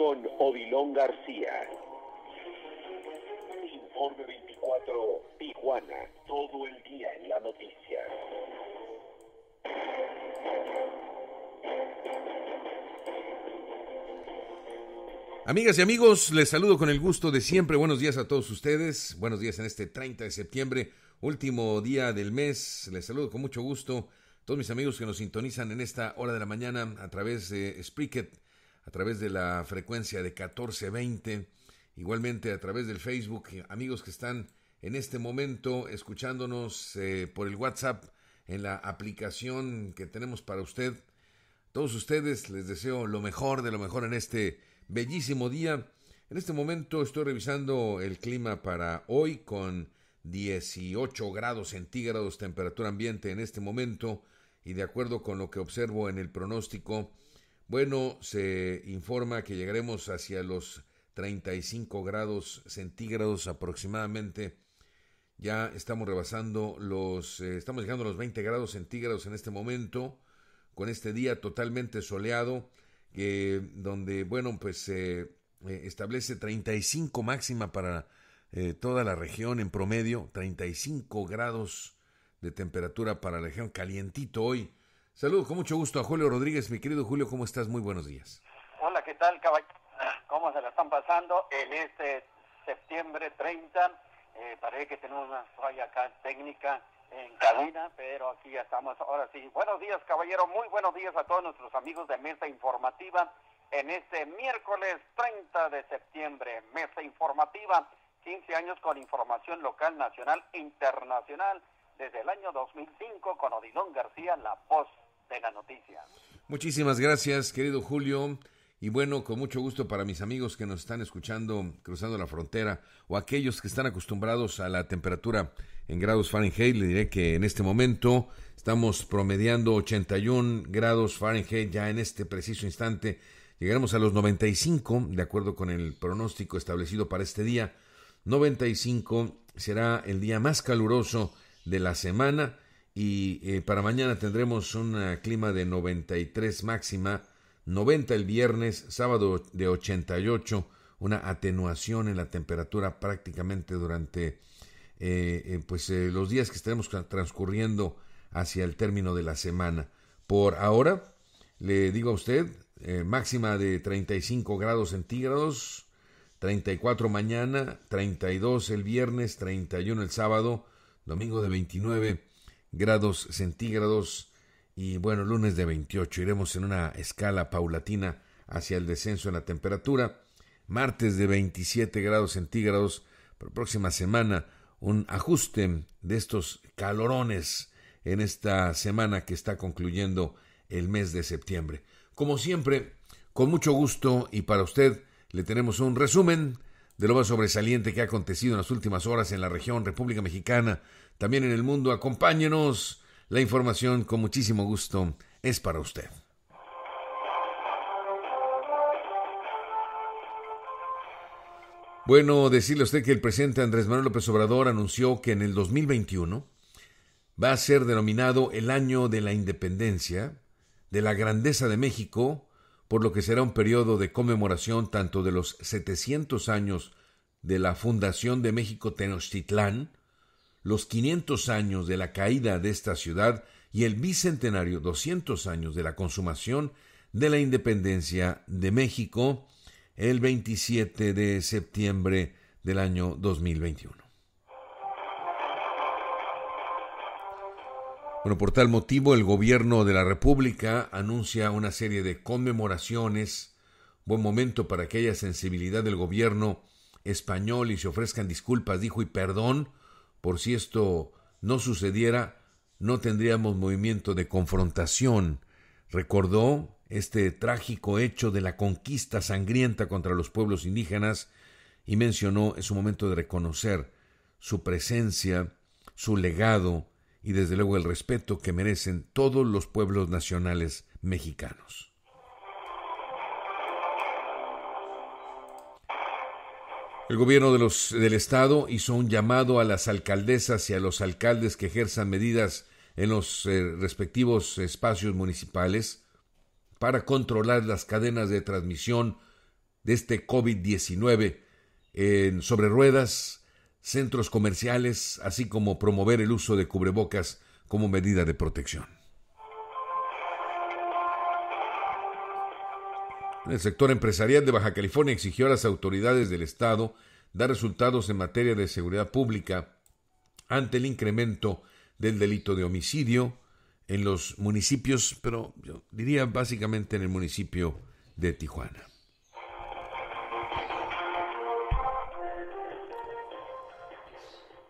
con Odilon García. Informe 24, Tijuana, todo el día en la noticia. Amigas y amigos, les saludo con el gusto de siempre. Buenos días a todos ustedes. Buenos días en este 30 de septiembre, último día del mes. Les saludo con mucho gusto a todos mis amigos que nos sintonizan en esta hora de la mañana a través de Spricket a través de la frecuencia de 1420, igualmente a través del Facebook, eh, amigos que están en este momento escuchándonos eh, por el WhatsApp en la aplicación que tenemos para usted. Todos ustedes les deseo lo mejor de lo mejor en este bellísimo día. En este momento estoy revisando el clima para hoy con 18 grados centígrados temperatura ambiente en este momento y de acuerdo con lo que observo en el pronóstico bueno, se informa que llegaremos hacia los 35 grados centígrados aproximadamente. Ya estamos rebasando los, eh, estamos llegando a los 20 grados centígrados en este momento, con este día totalmente soleado, que eh, donde, bueno, pues se eh, establece 35 máxima para toda la región en promedio, 35 grados de temperatura para la región, calientito hoy, Saludos con mucho gusto a Julio Rodríguez. Mi querido Julio, ¿cómo estás? Muy buenos días. Hola, ¿qué tal, caballero? ¿Cómo se la están pasando en este septiembre 30? Eh, parece que tenemos una falla acá técnica en cabina, pero aquí ya estamos. Ahora sí, buenos días, caballero. Muy buenos días a todos nuestros amigos de Mesa Informativa en este miércoles 30 de septiembre. Mesa Informativa, 15 años con información local, nacional e internacional desde el año 2005 con Odilón García, la Post la noticia. Muchísimas gracias, querido Julio. Y bueno, con mucho gusto para mis amigos que nos están escuchando cruzando la frontera o aquellos que están acostumbrados a la temperatura en grados Fahrenheit, le diré que en este momento estamos promediando 81 grados Fahrenheit ya en este preciso instante. Llegaremos a los 95, de acuerdo con el pronóstico establecido para este día. 95 será el día más caluroso de la semana y eh, para mañana tendremos un eh, clima de 93 máxima, 90 el viernes, sábado de 88, una atenuación en la temperatura prácticamente durante eh, pues, los días que estaremos transcurriendo hacia el término de la semana. Por ahora, le digo a usted, máxima de 35 grados centígrados, 34 mañana, 32 el viernes, 31 el sábado, domingo de 29 grados centígrados y bueno, lunes de 28 iremos en una escala paulatina hacia el descenso en la temperatura, martes de 27 grados centígrados, por próxima semana un ajuste de estos calorones en esta semana que está concluyendo el mes de septiembre. Como siempre, con mucho gusto y para usted le tenemos un resumen de lo más sobresaliente que ha acontecido en las últimas horas en la región República Mexicana, también en el mundo. Acompáñenos. La información con muchísimo gusto es para usted. Bueno, decirle a usted que el presidente Andrés Manuel López Obrador anunció que en el 2021 va a ser denominado el año de la independencia, de la grandeza de México, por lo que será un periodo de conmemoración tanto de los 700 años de la fundación de México Tenochtitlán, los 500 años de la caída de esta ciudad y el bicentenario 200 años de la consumación de la independencia de México el 27 de septiembre del año 2021. Bueno, por tal motivo, el gobierno de la República anuncia una serie de conmemoraciones, buen momento para que haya sensibilidad del gobierno español y se ofrezcan disculpas, dijo, y perdón por si esto no sucediera, no tendríamos movimiento de confrontación. Recordó este trágico hecho de la conquista sangrienta contra los pueblos indígenas y mencionó es un momento de reconocer su presencia, su legado y desde luego el respeto que merecen todos los pueblos nacionales mexicanos. El gobierno de los, del Estado hizo un llamado a las alcaldesas y a los alcaldes que ejerzan medidas en los eh, respectivos espacios municipales para controlar las cadenas de transmisión de este COVID-19 en sobre ruedas, centros comerciales, así como promover el uso de cubrebocas como medida de protección. El sector empresarial de Baja California exigió a las autoridades del Estado dar resultados en materia de seguridad pública ante el incremento del delito de homicidio en los municipios, pero yo diría básicamente en el municipio de Tijuana.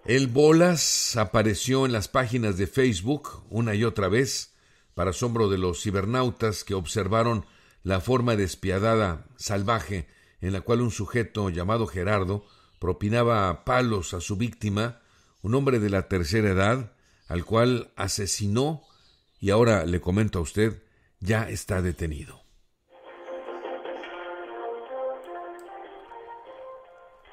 El Bolas apareció en las páginas de Facebook una y otra vez, para asombro de los cibernautas que observaron la forma despiadada, salvaje, en la cual un sujeto llamado Gerardo propinaba palos a su víctima, un hombre de la tercera edad, al cual asesinó y ahora le comento a usted, ya está detenido.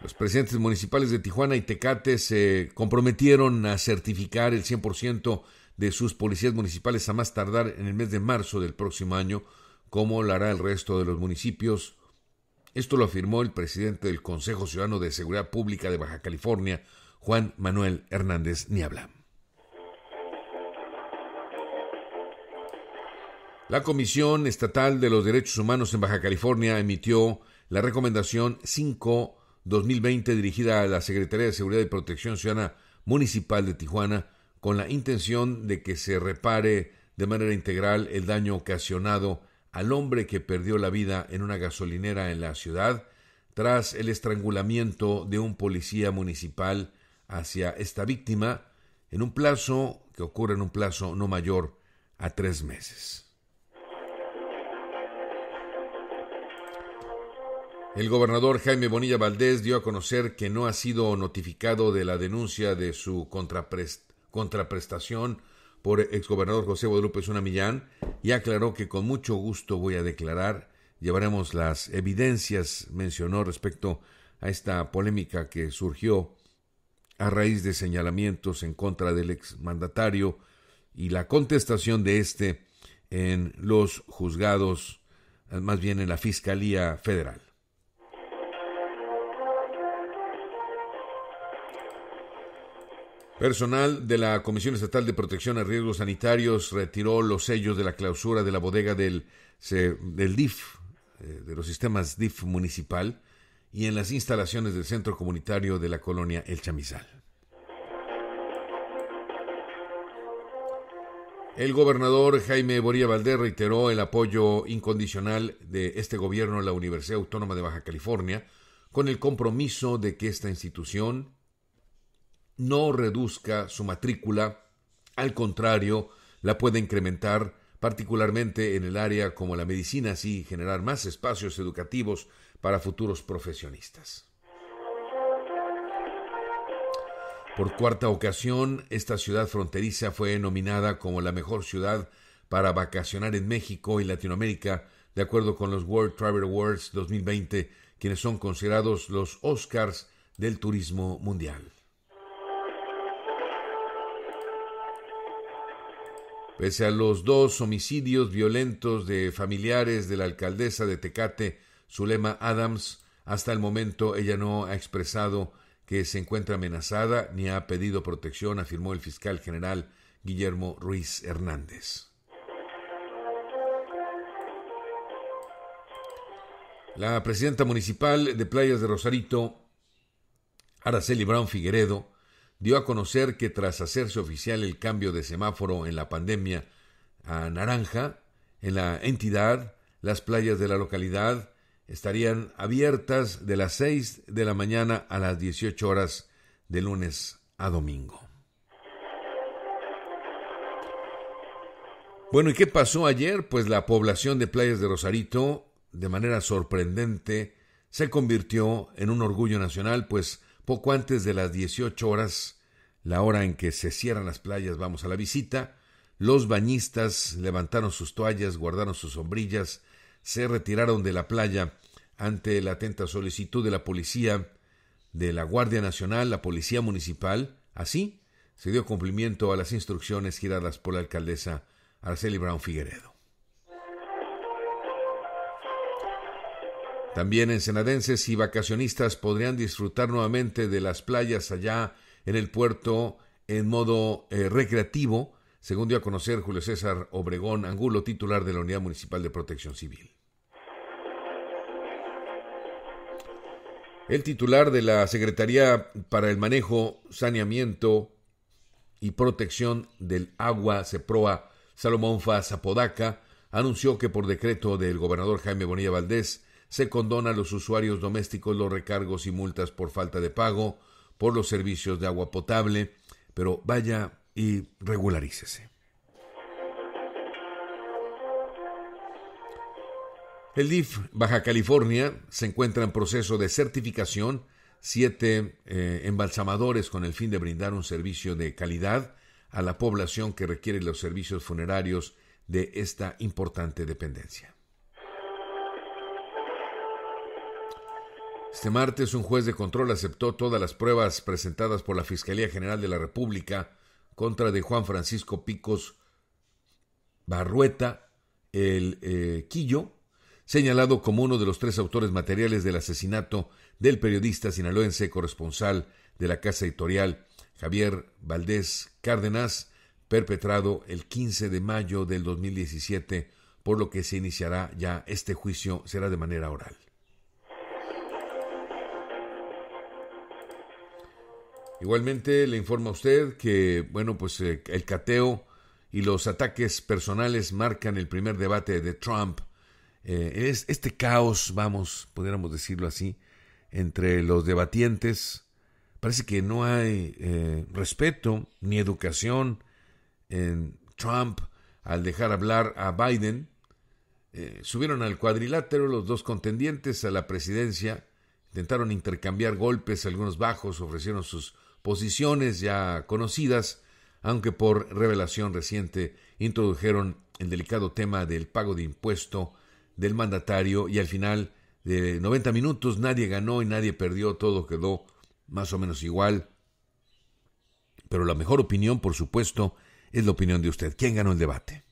Los presidentes municipales de Tijuana y Tecate se comprometieron a certificar el 100% de sus policías municipales a más tardar en el mes de marzo del próximo año como lo hará el resto de los municipios. Esto lo afirmó el presidente del Consejo Ciudadano de Seguridad Pública de Baja California, Juan Manuel Hernández Niabla. La Comisión Estatal de los Derechos Humanos en Baja California emitió la recomendación 5-2020 dirigida a la Secretaría de Seguridad y Protección Ciudadana Municipal de Tijuana con la intención de que se repare de manera integral el daño ocasionado al hombre que perdió la vida en una gasolinera en la ciudad tras el estrangulamiento de un policía municipal hacia esta víctima en un plazo que ocurre en un plazo no mayor a tres meses. El gobernador Jaime Bonilla Valdés dio a conocer que no ha sido notificado de la denuncia de su contraprestación por exgobernador José Guadalupe Zuna Millán y aclaró que con mucho gusto voy a declarar, llevaremos las evidencias, mencionó respecto a esta polémica que surgió a raíz de señalamientos en contra del exmandatario y la contestación de este en los juzgados, más bien en la Fiscalía Federal. Personal de la Comisión Estatal de Protección a Riesgos Sanitarios retiró los sellos de la clausura de la bodega del, del DIF, eh, de los sistemas DIF municipal, y en las instalaciones del Centro Comunitario de la Colonia El Chamizal. El gobernador Jaime Boría Valdés reiteró el apoyo incondicional de este gobierno a la Universidad Autónoma de Baja California con el compromiso de que esta institución no reduzca su matrícula, al contrario, la puede incrementar, particularmente en el área como la medicina, así generar más espacios educativos para futuros profesionistas. Por cuarta ocasión, esta ciudad fronteriza fue nominada como la mejor ciudad para vacacionar en México y Latinoamérica, de acuerdo con los World Travel Awards 2020, quienes son considerados los Oscars del turismo mundial. Pese a los dos homicidios violentos de familiares de la alcaldesa de Tecate, Zulema Adams, hasta el momento ella no ha expresado que se encuentra amenazada ni ha pedido protección, afirmó el fiscal general Guillermo Ruiz Hernández. La presidenta municipal de Playas de Rosarito, Araceli Brown Figueredo, dio a conocer que tras hacerse oficial el cambio de semáforo en la pandemia a naranja, en la entidad, las playas de la localidad estarían abiertas de las 6 de la mañana a las 18 horas de lunes a domingo. Bueno, ¿y qué pasó ayer? Pues la población de playas de Rosarito, de manera sorprendente, se convirtió en un orgullo nacional, pues poco antes de las 18 horas, la hora en que se cierran las playas, vamos a la visita, los bañistas levantaron sus toallas, guardaron sus sombrillas, se retiraron de la playa ante la atenta solicitud de la policía, de la Guardia Nacional, la Policía Municipal. Así se dio cumplimiento a las instrucciones giradas por la alcaldesa Araceli Brown Figueredo. También ensenadenses y vacacionistas podrían disfrutar nuevamente de las playas allá en el puerto en modo eh, recreativo, según dio a conocer Julio César Obregón Angulo, titular de la Unidad Municipal de Protección Civil. El titular de la Secretaría para el Manejo, Saneamiento y Protección del Agua, CEPROA, Salomón Fa Apodaca, anunció que por decreto del gobernador Jaime Bonilla Valdés se condona a los usuarios domésticos los recargos y multas por falta de pago por los servicios de agua potable, pero vaya y regularícese. El DIF Baja California se encuentra en proceso de certificación siete eh, embalsamadores con el fin de brindar un servicio de calidad a la población que requiere los servicios funerarios de esta importante dependencia. Este martes un juez de control aceptó todas las pruebas presentadas por la Fiscalía General de la República contra de Juan Francisco Picos Barrueta, el eh, Quillo, señalado como uno de los tres autores materiales del asesinato del periodista sinaloense corresponsal de la casa editorial Javier Valdés Cárdenas, perpetrado el 15 de mayo del 2017, por lo que se iniciará ya este juicio, será de manera oral. Igualmente le informa a usted que, bueno, pues eh, el cateo y los ataques personales marcan el primer debate de Trump. Eh, es este caos, vamos, pudiéramos decirlo así, entre los debatientes. Parece que no hay eh, respeto ni educación en Trump al dejar hablar a Biden. subieron al cuadrilátero los dos contendientes a la presidencia, intentaron intercambiar golpes, algunos bajos, ofrecieron sus posiciones ya conocidas, aunque por revelación reciente introdujeron el delicado tema del pago de impuesto del mandatario y al final de 90 minutos nadie ganó y nadie perdió, todo quedó más o menos igual. Pero la mejor opinión, por supuesto, es la opinión de usted. ¿Quién ganó el debate?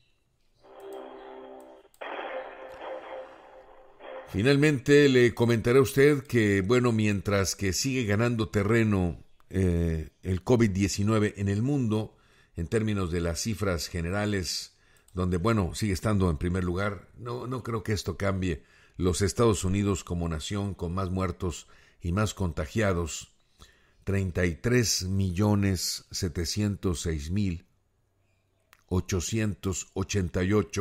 Finalmente le comentaré a usted que, bueno, mientras que sigue ganando terreno eh, el COVID-19 en el mundo, en términos de las cifras generales, donde, bueno, sigue estando en primer lugar, no, no creo que esto cambie. Los Estados Unidos como nación con más muertos y más contagiados, 33.706.888 millones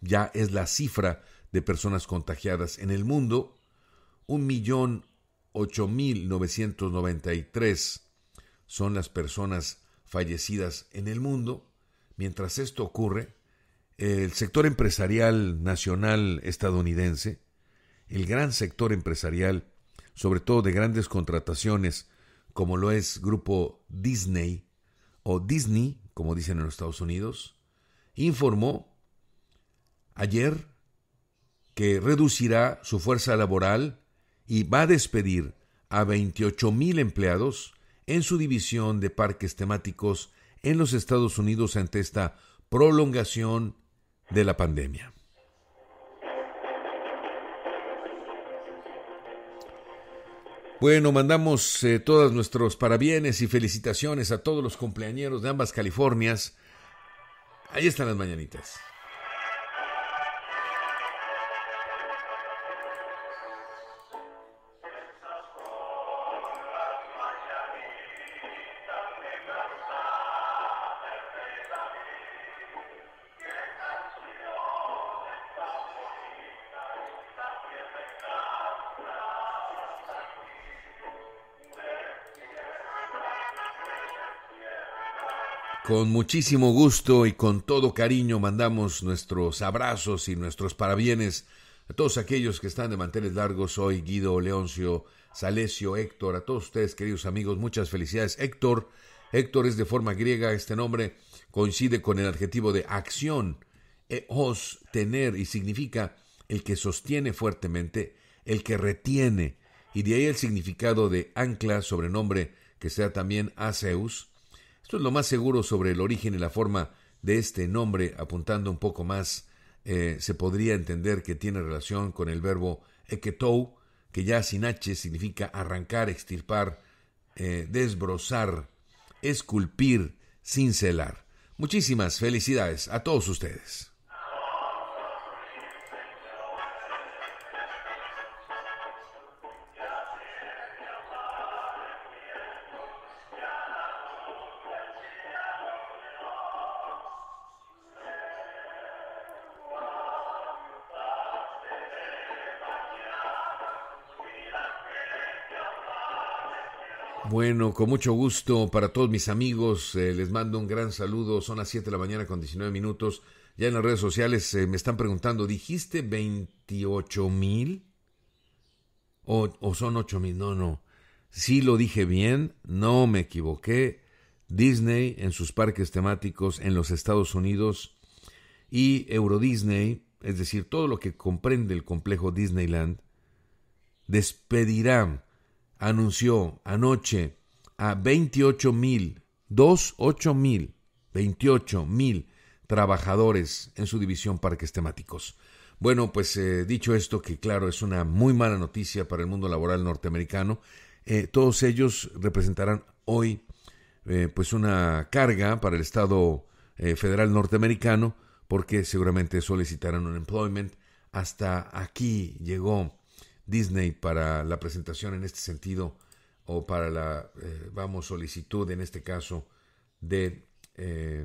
ya es la cifra de personas contagiadas en el mundo, un millón son las personas fallecidas en el mundo. Mientras esto ocurre, el sector empresarial nacional estadounidense, el gran sector empresarial, sobre todo de grandes contrataciones, como lo es Grupo Disney, o Disney, como dicen en los Estados Unidos, informó ayer que reducirá su fuerza laboral y va a despedir a 28 mil empleados en su división de parques temáticos en los Estados Unidos ante esta prolongación de la pandemia. Bueno, mandamos eh, todos nuestros parabienes y felicitaciones a todos los cumpleañeros de ambas Californias. Ahí están las mañanitas. Con muchísimo gusto y con todo cariño mandamos nuestros abrazos y nuestros parabienes a todos aquellos que están de manteles largos hoy, Guido, Leoncio, Salesio, Héctor, a todos ustedes, queridos amigos, muchas felicidades. Héctor, Héctor es de forma griega, este nombre coincide con el adjetivo de acción, os tener, y significa el que sostiene fuertemente, el que retiene, y de ahí el significado de ancla, sobrenombre que sea también aseus, esto es lo más seguro sobre el origen y la forma de este nombre, apuntando un poco más, eh, se podría entender que tiene relación con el verbo eketou, que ya sin H significa arrancar, extirpar, eh, desbrozar, esculpir, cincelar. Muchísimas felicidades a todos ustedes. Bueno, con mucho gusto para todos mis amigos. Eh, les mando un gran saludo. Son las 7 de la mañana con 19 minutos. Ya en las redes sociales eh, me están preguntando, ¿dijiste 28 mil? O, ¿O, son 8 mil? No, no. Sí lo dije bien, no me equivoqué. Disney en sus parques temáticos en los Estados Unidos y Euro Disney, es decir, todo lo que comprende el complejo Disneyland, despedirá anunció anoche a 28 mil, 28 mil, 28 mil trabajadores en su división parques temáticos. Bueno, pues eh, dicho esto, que claro, es una muy mala noticia para el mundo laboral norteamericano, eh, todos ellos representarán hoy eh, pues una carga para el Estado federal norteamericano porque seguramente solicitarán un employment. Hasta aquí llegó Disney para la presentación en este sentido o para la, eh, vamos, solicitud en este caso de, eh,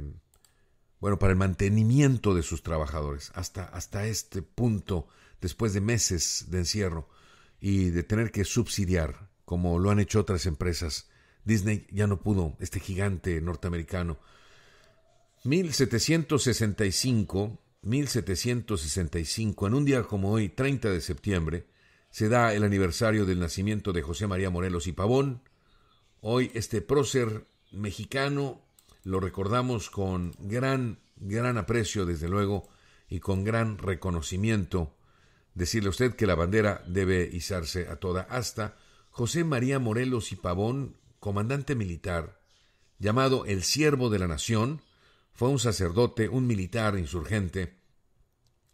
bueno, para el mantenimiento de sus trabajadores hasta, hasta este punto, después de meses de encierro y de tener que subsidiar, como lo han hecho otras empresas. Disney ya no pudo, este gigante norteamericano. 1765, 1765, en un día como hoy, 30 de septiembre, se da el aniversario del nacimiento de José María Morelos y Pavón. Hoy este prócer mexicano lo recordamos con gran, gran aprecio, desde luego, y con gran reconocimiento. Decirle a usted que la bandera debe izarse a toda asta. José María Morelos y Pavón, comandante militar, llamado el Siervo de la Nación, fue un sacerdote, un militar insurgente,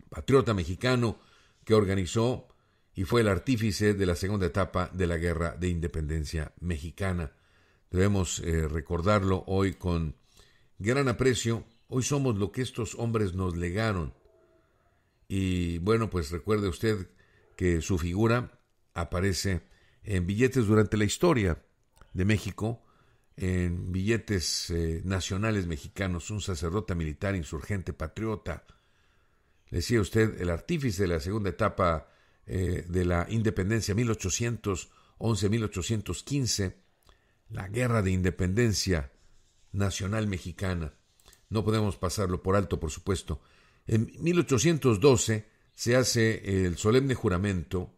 patriota mexicano, que organizó y fue el artífice de la segunda etapa de la Guerra de Independencia Mexicana. Debemos eh, recordarlo hoy con gran aprecio. Hoy somos lo que estos hombres nos legaron. Y bueno, pues recuerde usted que su figura aparece en billetes durante la historia de México, en billetes eh, nacionales mexicanos, un sacerdote militar, insurgente, patriota. decía usted, el artífice de la segunda etapa eh, de la independencia 1811-1815, la guerra de independencia nacional mexicana. No podemos pasarlo por alto, por supuesto. En 1812 se hace el solemne juramento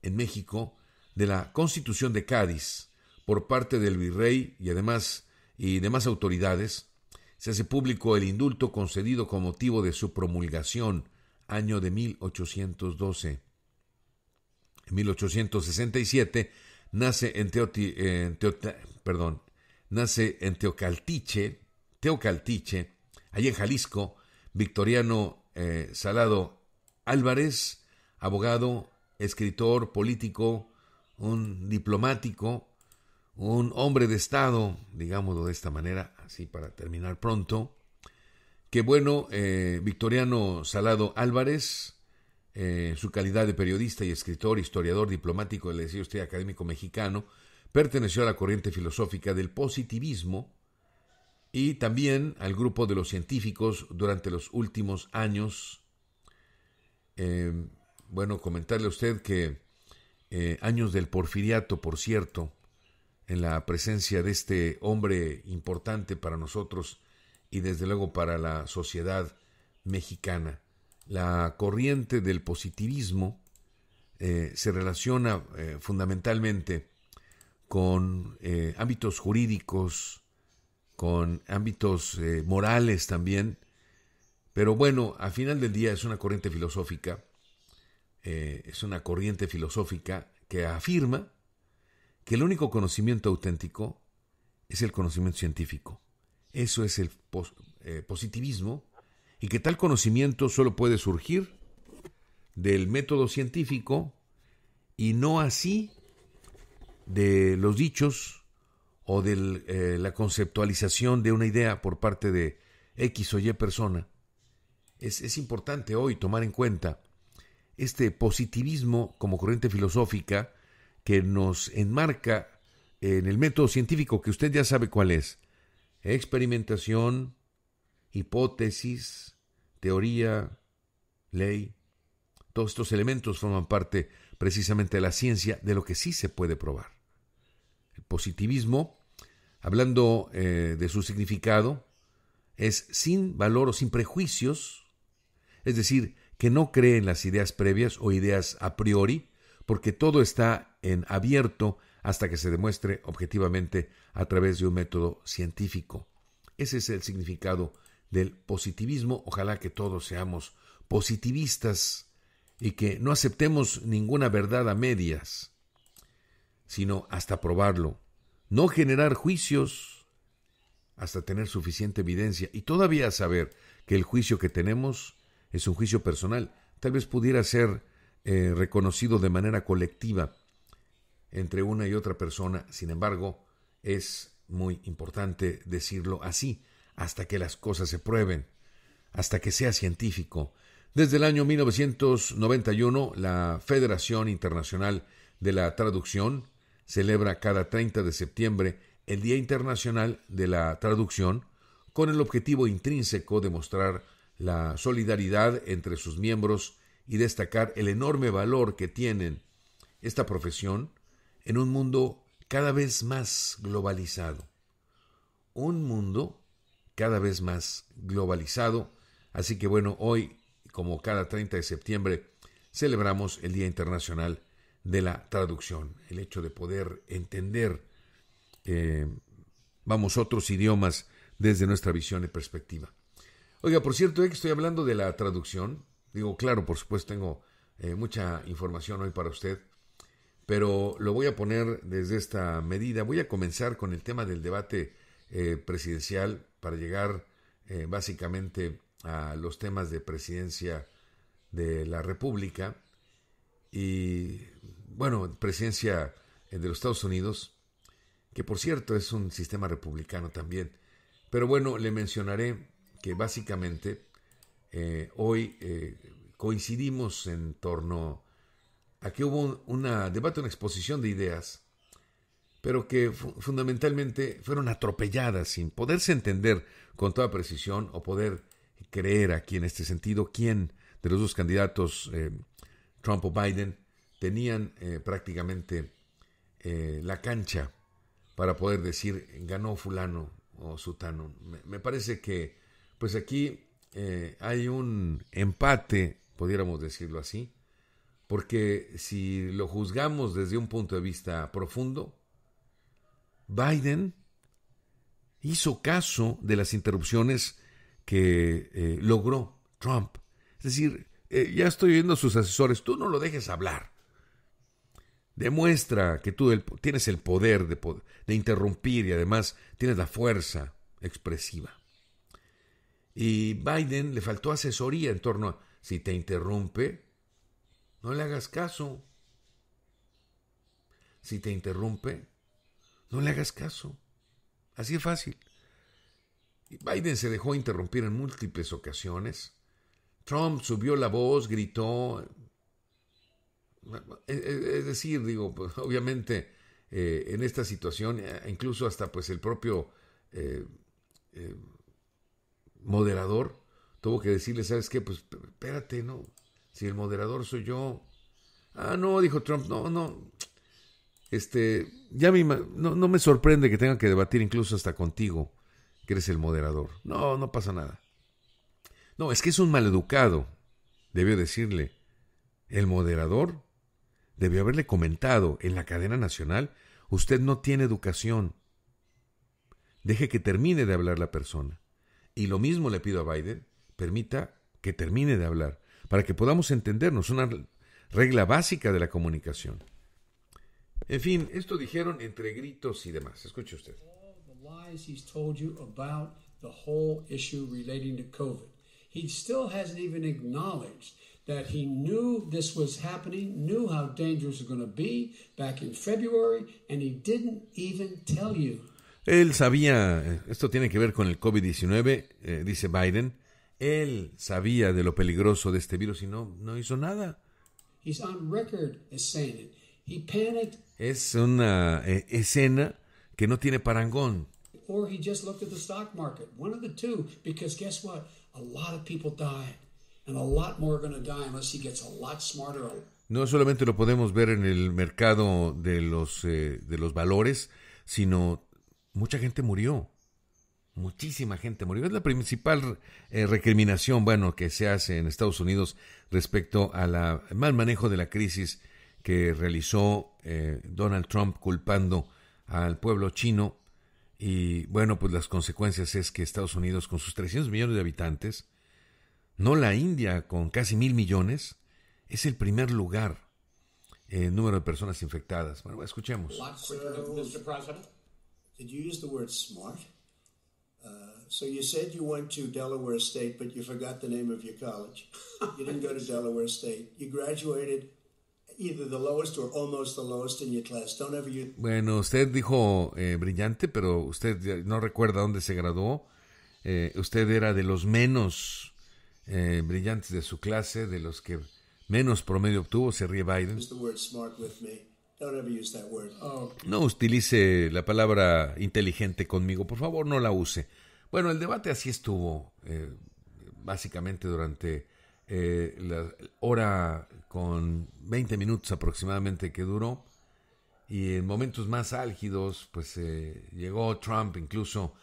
en México de la Constitución de Cádiz por parte del virrey y además y demás autoridades. Se hace público el indulto concedido con motivo de su promulgación, año de 1812. 1867, nace en, Teoti, perdón, nace en Teocaltiche, Teocaltiche, allí en Jalisco, Victoriano eh, Salado Álvarez, abogado, escritor, político, un diplomático, un hombre de Estado, digámoslo de esta manera, así para terminar pronto, qué bueno, eh, Victoriano Salado Álvarez, eh, su calidad de periodista y escritor, historiador, diplomático, le decía usted, académico mexicano, perteneció a la corriente filosófica del positivismo y también al grupo de los científicos durante los últimos años. Eh, bueno, comentarle a usted que eh, años del porfiriato, por cierto, en la presencia de este hombre importante para nosotros y desde luego para la sociedad mexicana. La corriente del positivismo eh, se relaciona eh, fundamentalmente con eh, ámbitos jurídicos, con ámbitos morales también, pero bueno, al final del día es una corriente filosófica, es una corriente filosófica que afirma que el único conocimiento auténtico es el conocimiento científico. Eso es el positivismo y que tal conocimiento solo puede surgir del método científico y no así de los dichos o de eh, la conceptualización de una idea por parte de X o Y persona. es importante hoy tomar en cuenta este positivismo como corriente filosófica que nos enmarca en el método científico que usted ya sabe cuál es. Experimentación, hipótesis, teoría, ley. Todos estos elementos forman parte precisamente de la ciencia de lo que sí se puede probar. El positivismo, hablando eh, de su significado, es sin valor o sin prejuicios, es decir, que no cree en las ideas previas o ideas a priori, porque todo está en abierto hasta que se demuestre objetivamente a través de un método científico. Ese es el significado del positivismo. Ojalá que todos seamos positivistas y que no aceptemos ninguna verdad a medias, sino hasta probarlo. No generar juicios hasta tener suficiente evidencia y todavía saber que el juicio que tenemos es un juicio personal. Tal vez pudiera ser eh, reconocido de manera colectiva entre una y otra persona. Sin embargo, es muy importante decirlo así, hasta que las cosas se prueben, hasta que sea científico. Desde el año 1991, la Federación Internacional de la Traducción celebra cada 30 de septiembre el Día Internacional de la Traducción con el objetivo intrínseco de mostrar la solidaridad entre sus miembros y destacar el enorme valor que tienen esta profesión en un mundo cada vez más globalizado. Un mundo cada vez más globalizado. Así que bueno, hoy, como cada 30 de septiembre, celebramos el Día Internacional de la Traducción, el hecho de poder entender, eh, vamos, otros idiomas desde nuestra visión y perspectiva. Oiga, por cierto, eh, que estoy hablando de la traducción. Digo, claro, por supuesto, tengo eh, mucha información hoy para usted, pero lo voy a poner desde esta medida. Voy a comenzar con el tema del debate presidencial para llegar eh, básicamente a los temas de presidencia de la República y, bueno, presidencia eh, de los Estados Unidos, que por cierto es un sistema republicano también. Pero bueno, le mencionaré que básicamente eh, hoy coincidimos en torno a que hubo un una debate, una exposición de ideas pero que fundamentalmente fueron atropelladas sin poderse entender con toda precisión o poder creer aquí en este sentido quién de los dos candidatos, eh, Trump o Biden, tenían eh, prácticamente eh, la cancha para poder decir ganó fulano o sutano. Me, me parece que pues aquí hay un empate, pudiéramos decirlo así, porque si lo juzgamos desde un punto de vista profundo, Biden hizo caso de las interrupciones que eh, logró Trump. Es decir, eh, ya estoy viendo a sus asesores, tú no lo dejes hablar. Demuestra que tú tienes el poder de, de interrumpir y además tienes la fuerza expresiva. Y Biden le faltó asesoría en torno a, si te interrumpe, no le hagas caso. Si te interrumpe, no le hagas caso. Así es fácil. Biden se dejó interrumpir en múltiples ocasiones. Trump subió la voz, gritó. E-, e-, es decir, digo, pues, obviamente eh, en esta situación, eh, incluso hasta pues el propio eh, moderador tuvo que decirle, ¿sabes qué? Pues espérate, ¿no? Si el moderador soy yo. Ah, no, dijo Trump, no, no, este, ya me, no, no, me sorprende que tenga que debatir incluso hasta contigo, que eres el moderador. No, no pasa nada. No, es que es un maleducado, debió decirle. El moderador debió haberle comentado en la cadena nacional, usted no tiene educación. Deje que termine de hablar la persona. Y lo mismo le pido a Biden, permita que termine de hablar, para que podamos entendernos, una regla básica de la comunicación. En fin, esto dijeron entre gritos y demás. Escuche usted. He still hasn't even acknowledged that he knew this was happening, knew how dangerous it was going to be back in February, and he didn't even tell you. Él sabía, esto tiene que ver con el COVID-19, eh, dice Biden. Él sabía de lo peligroso de este virus y no, no hizo nada. He's on record as saying it. He panicked es una eh, escena que no tiene parangón. No solamente lo podemos ver en el mercado de los, eh, de los valores, sino mucha gente murió. Muchísima gente murió. Es la principal eh, recriminación, bueno, que se hace en Estados Unidos respecto al mal manejo de la crisis que realizó eh, Donald Trump culpando al pueblo chino y bueno, pues las consecuencias es que Estados Unidos con sus 300 millones de habitantes, no la India con casi mil millones, es el primer lugar en número de personas infectadas. Bueno, escuchemos. Did you use the word smart? Uh, so you said you went to Delaware State, but you forgot the name of your college. You didn't go to Delaware State. You graduated bueno, usted dijo eh, brillante, pero usted no recuerda dónde se graduó. Eh, usted era de los menos eh, brillantes de su clase, de los que menos promedio obtuvo, se ríe Biden. No utilice la palabra inteligente conmigo, por favor, no la use. Bueno, el debate así estuvo, básicamente durante la hora con 20 minutos aproximadamente que duró. Y en momentos más álgidos, pues eh, llegó Trump incluso,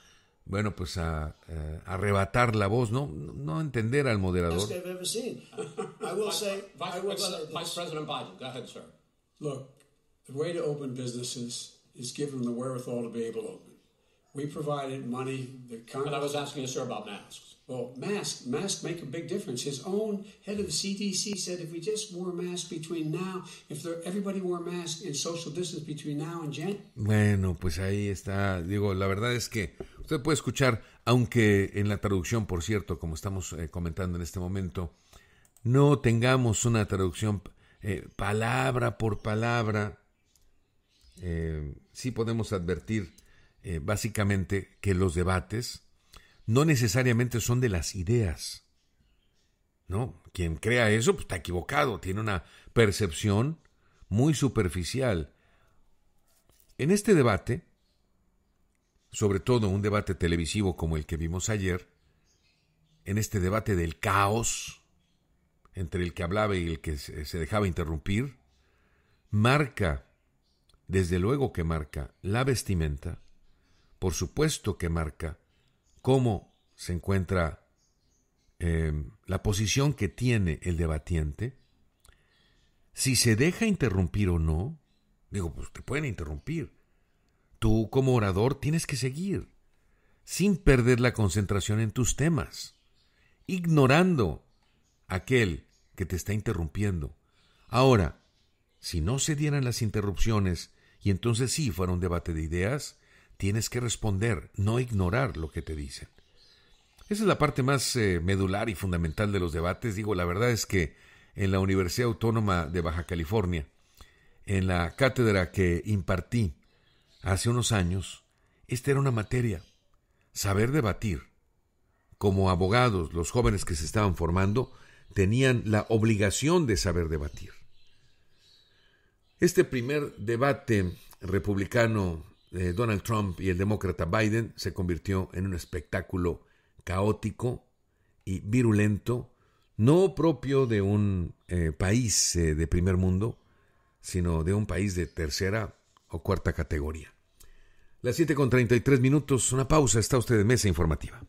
bueno, pues a, eh, arrebatar la voz, ¿no? No, entender al moderador. Vice President Biden, go ahead, sir. Look, the way to open businesses is give them the wherewithal to be able to open. We provided money that Congress... But I was asking you, sir, about masks. Bueno, pues ahí está. Digo, la verdad es que usted puede escuchar, aunque en la traducción, por cierto, como estamos eh, comentando en este momento, no tengamos una traducción eh, palabra por palabra. Eh, sí podemos advertir básicamente que los debates no necesariamente son de las ideas. ¿No? Quien crea eso pues, está equivocado, tiene una percepción muy superficial. En este debate, sobre todo un debate televisivo como el que vimos ayer, en este debate del caos entre el que hablaba y el que se dejaba interrumpir, marca, desde luego que marca, la vestimenta, por supuesto que marca cómo se encuentra eh, la posición que tiene el debatiente, si se deja interrumpir o no, digo, pues te pueden interrumpir. Tú como orador tienes que seguir, sin perder la concentración en tus temas, ignorando aquel que te está interrumpiendo. Ahora, si no se dieran las interrupciones y entonces sí fuera un debate de ideas, Tienes que responder, no ignorar lo que te dicen. Esa es la parte más eh, medular y fundamental de los debates. Digo, la verdad es que en la Universidad Autónoma de Baja California, en la cátedra que impartí hace unos años, esta era una materia, saber debatir. Como abogados, los jóvenes que se estaban formando tenían la obligación de saber debatir. Este primer debate republicano eh, Donald Trump y el demócrata Biden se convirtió en un espectáculo caótico y virulento, no propio de un eh, país eh, de primer mundo, sino de un país de tercera o cuarta categoría. Las 7 con 33 minutos, una pausa, está usted en mesa informativa.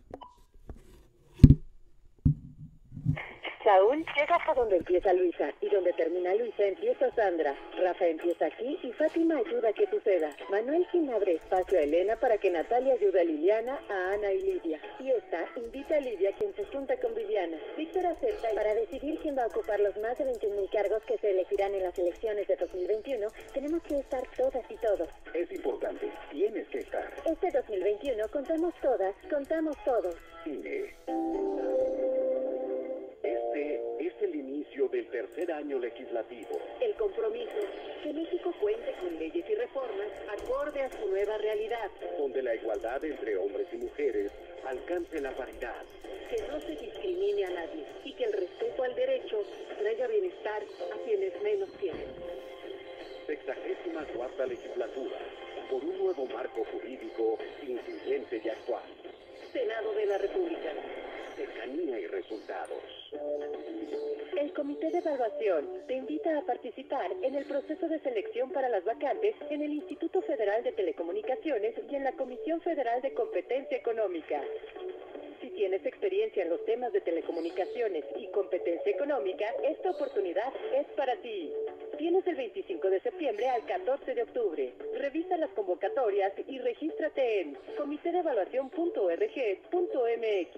Raúl, llega hasta donde empieza Luisa y donde termina Luisa empieza Sandra. Rafa empieza aquí y Fátima ayuda a que suceda. Manuel quien abre espacio a Elena para que Natalia ayude a Liliana, a Ana y Lidia. Y esta invita a Lidia quien se junta con Viviana. Víctor acepta y para decidir quién va a ocupar los más de 21.000 cargos que se elegirán en las elecciones de 2021. Tenemos que estar todas y todos. Es importante, tienes que estar. Este 2021 contamos todas, contamos todos. Este es el inicio del tercer año legislativo. El compromiso, que México cuente con leyes y reformas acorde a su nueva realidad. Donde la igualdad entre hombres y mujeres alcance la paridad. Que no se discrimine a nadie y que el respeto al derecho traiga bienestar a quienes menos tienen. Sextagésima cuarta legislatura, por un nuevo marco jurídico incluyente y actual. Senado de la República. Cercanía y resultados. El Comité de Evaluación te invita a participar en el proceso de selección para las vacantes en el Instituto Federal de Telecomunicaciones y en la Comisión Federal de Competencia Económica si tienes experiencia en los temas de telecomunicaciones y competencia económica, esta oportunidad es para ti. Tienes el 25 de septiembre al 14 de octubre. Revisa las convocatorias y regístrate en comitédevaluación.org.mx.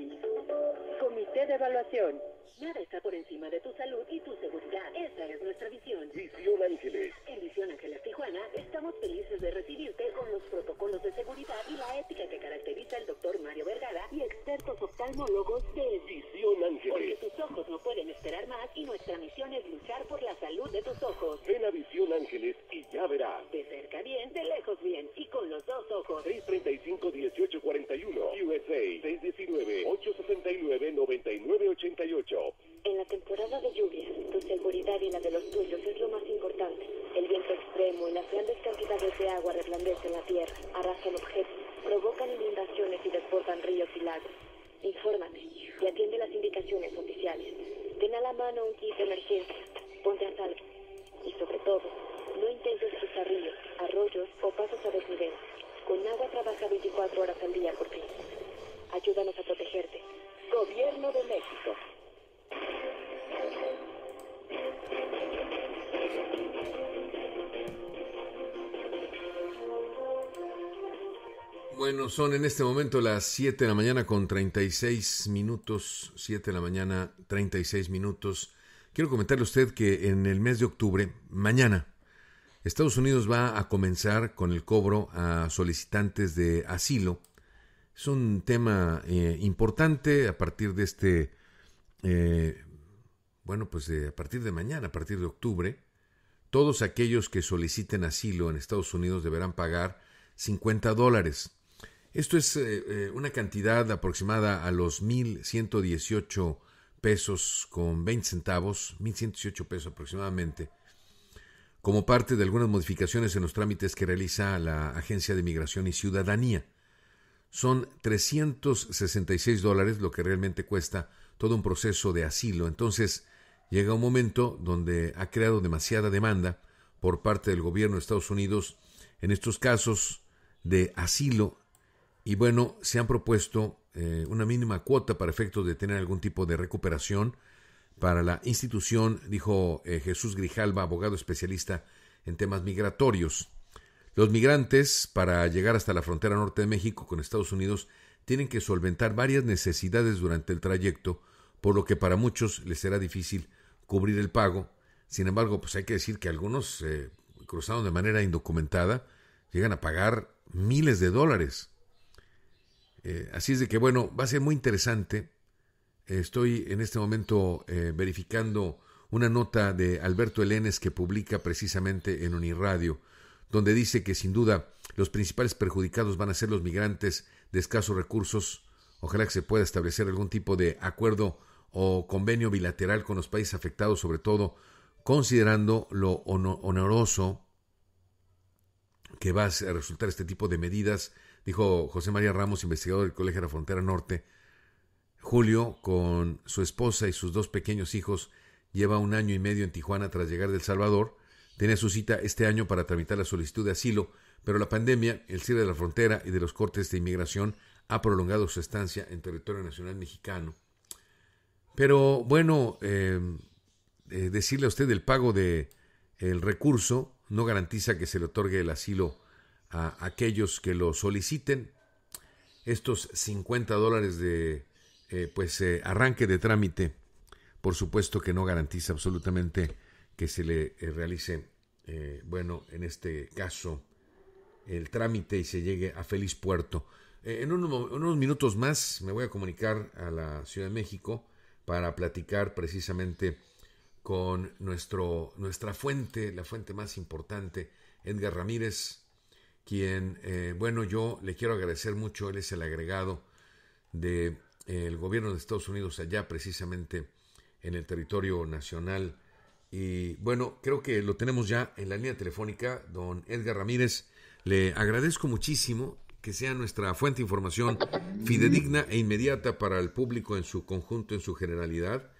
Comité de Evaluación. Nada está por encima de tu salud y tu seguridad. Esa es nuestra visión. Visión Ángeles. En Visión Ángeles Tijuana estamos felices de recibirte con los protocolos de seguridad y la ética que caracteriza el doctor Mario Vergara y experto oftalmólogos de Visión Ángeles. Porque tus ojos no pueden esperar más y nuestra misión es luchar por la salud de tus ojos. Ven a Visión Ángeles y ya verás. De cerca bien, de lejos bien y con los dos ojos. 635-1841 USA 619-869-9988. En la temporada de lluvia, tu seguridad y la de los tuyos es lo más importante. El viento extremo y las grandes cantidades de agua resplandecen la tierra, arrasan objetos, provocan inundaciones y desbordan ríos y lagos. Infórmate y atiende las indicaciones oficiales. Ten a la mano un kit de emergencia. Ponte a salvo. Y sobre todo, no intentes cruzar ríos, arroyos o pasos a desnivel. Con agua trabaja 24 horas al día por ti. Ayúdanos a protegerte. Gobierno de México. Bueno, son en este momento las 7 de la mañana con 36 minutos. 7 de la mañana, 36 minutos. Quiero comentarle a usted que en el mes de octubre, mañana, Estados Unidos va a comenzar con el cobro a solicitantes de asilo. Es un tema eh, importante a partir de este, eh, bueno, pues a partir de mañana, a partir de octubre, todos aquellos que soliciten asilo en Estados Unidos deberán pagar 50 dólares esto es eh, eh, una cantidad aproximada a los 1.118 pesos con 20 centavos, 1.118 pesos aproximadamente, como parte de algunas modificaciones en los trámites que realiza la Agencia de Migración y Ciudadanía. Son 366 dólares lo que realmente cuesta todo un proceso de asilo. Entonces, llega un momento donde ha creado demasiada demanda por parte del gobierno de Estados Unidos en estos casos de asilo y bueno, se han propuesto eh, una mínima cuota para efectos de tener algún tipo de recuperación para la institución, dijo eh, Jesús Grijalva, abogado especialista en temas migratorios. Los migrantes, para llegar hasta la frontera norte de México con Estados Unidos, tienen que solventar varias necesidades durante el trayecto, por lo que para muchos les será difícil cubrir el pago. Sin embargo, pues hay que decir que algunos eh, cruzaron de manera indocumentada, llegan a pagar miles de dólares eh, así es de que, bueno, va a ser muy interesante. Estoy en este momento eh, verificando una nota de Alberto Elenes que publica precisamente en Uniradio, donde dice que sin duda los principales perjudicados van a ser los migrantes de escasos recursos. Ojalá que se pueda establecer algún tipo de acuerdo o convenio bilateral con los países afectados, sobre todo considerando lo honoroso que va a resultar este tipo de medidas dijo José María Ramos, investigador del Colegio de la Frontera Norte. Julio, con su esposa y sus dos pequeños hijos, lleva un año y medio en Tijuana tras llegar de El Salvador. Tenía su cita este año para tramitar la solicitud de asilo, pero la pandemia, el cierre de la frontera y de los cortes de inmigración ha prolongado su estancia en territorio nacional mexicano. Pero bueno, em, eh, decirle a usted el pago de el recurso no garantiza que se le otorgue el asilo a aquellos que lo soliciten estos 50 dólares de eh, pues eh, arranque de trámite por supuesto que no garantiza absolutamente que se le eh, realice bueno en este caso el trámite y se llegue a feliz puerto en unos, unos minutos más me voy a comunicar a la Ciudad de México para platicar precisamente con nuestro, nuestra fuente, la fuente más importante, Edgar Ramírez, quien, eh, bueno, yo le quiero agradecer mucho, él es el agregado del de, eh, el gobierno de Estados Unidos allá, precisamente en el territorio nacional. Y bueno, creo que lo tenemos ya en la línea telefónica, don Edgar Ramírez. Le agradezco muchísimo que sea nuestra fuente de información fidedigna e inmediata para el público en su conjunto, en su generalidad.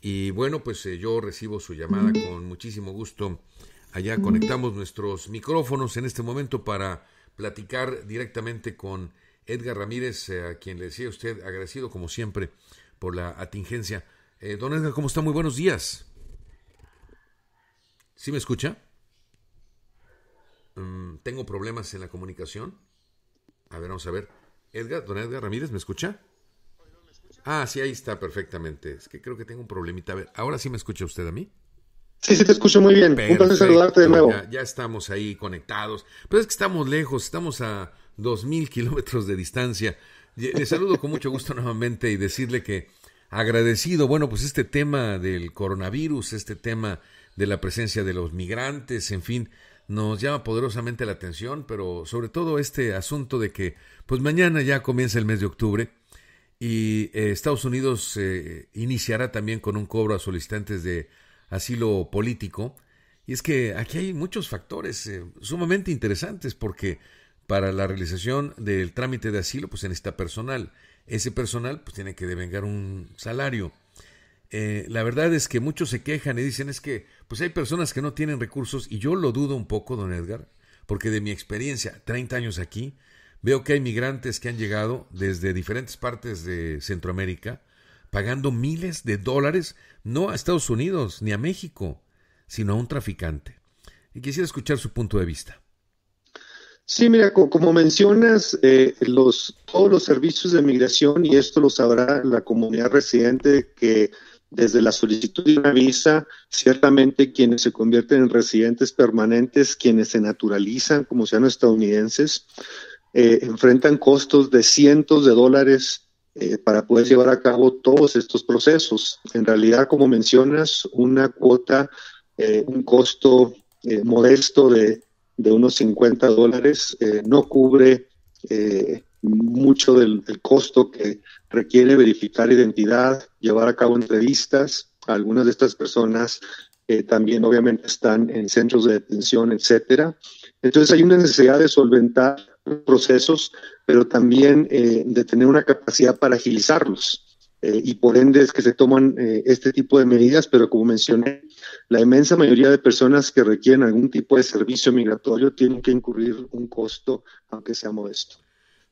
Y bueno, pues eh, yo recibo su llamada con muchísimo gusto Allá conectamos nuestros micrófonos en este momento para platicar directamente con Edgar Ramírez, eh, a quien le decía usted, agradecido como siempre por la atingencia. Eh, don Edgar, ¿cómo está? Muy buenos días. ¿Sí me escucha? Mm, tengo problemas en la comunicación. A ver, vamos a ver. Edgar, don Edgar Ramírez, ¿me escucha? Ah, sí, ahí está perfectamente. Es que creo que tengo un problemita. A ver, ¿ahora sí me escucha usted a mí? Sí, sí, te escucho muy bien. Un placer saludarte de nuevo. Ya, estamos ahí conectados. Pero es que estamos lejos, estamos a dos mil kilómetros de distancia. Le saludo con mucho gusto nuevamente y decirle que agradecido, bueno, pues este tema del coronavirus, este tema de la presencia de los migrantes, en fin, nos llama poderosamente la atención, pero sobre todo este asunto de que, pues mañana ya comienza el mes de octubre y eh, Estados Unidos eh, iniciará también con un cobro a solicitantes de asilo político. Y es que aquí hay muchos factores eh, sumamente interesantes porque para la realización del trámite de asilo pues se necesita personal. Ese personal pues tiene que devengar un salario. Eh, la verdad es que muchos se quejan y dicen es que pues hay personas que no tienen recursos y yo lo dudo un poco, don Edgar, porque de mi experiencia, 30 años aquí, veo que hay migrantes que han llegado desde diferentes partes de Centroamérica, pagando miles de dólares no a Estados Unidos ni a México, sino a un traficante. Y quisiera escuchar su punto de vista. Sí, mira, como mencionas, eh, los, todos los servicios de migración, y esto lo sabrá la comunidad residente, que desde la solicitud de una visa, ciertamente quienes se convierten en residentes permanentes, quienes se naturalizan como sean estadounidenses, eh, enfrentan costos de cientos de dólares eh, para poder llevar a cabo todos estos procesos. En realidad, como mencionas, una cuota, eh, un costo eh, modesto de, unos 50 dólares no cubre mucho del, costo que requiere verificar identidad, llevar a cabo entrevistas. Algunas de estas personas también obviamente están en centros de detención, etcétera. Entonces hay una necesidad de solventar procesos, pero también eh, de tener una capacidad para agilizarlos. Eh, y por ende es que se toman eh, este tipo de medidas, pero como mencioné, la inmensa mayoría de personas que requieren algún tipo de servicio migratorio tienen que incurrir un costo, aunque sea modesto.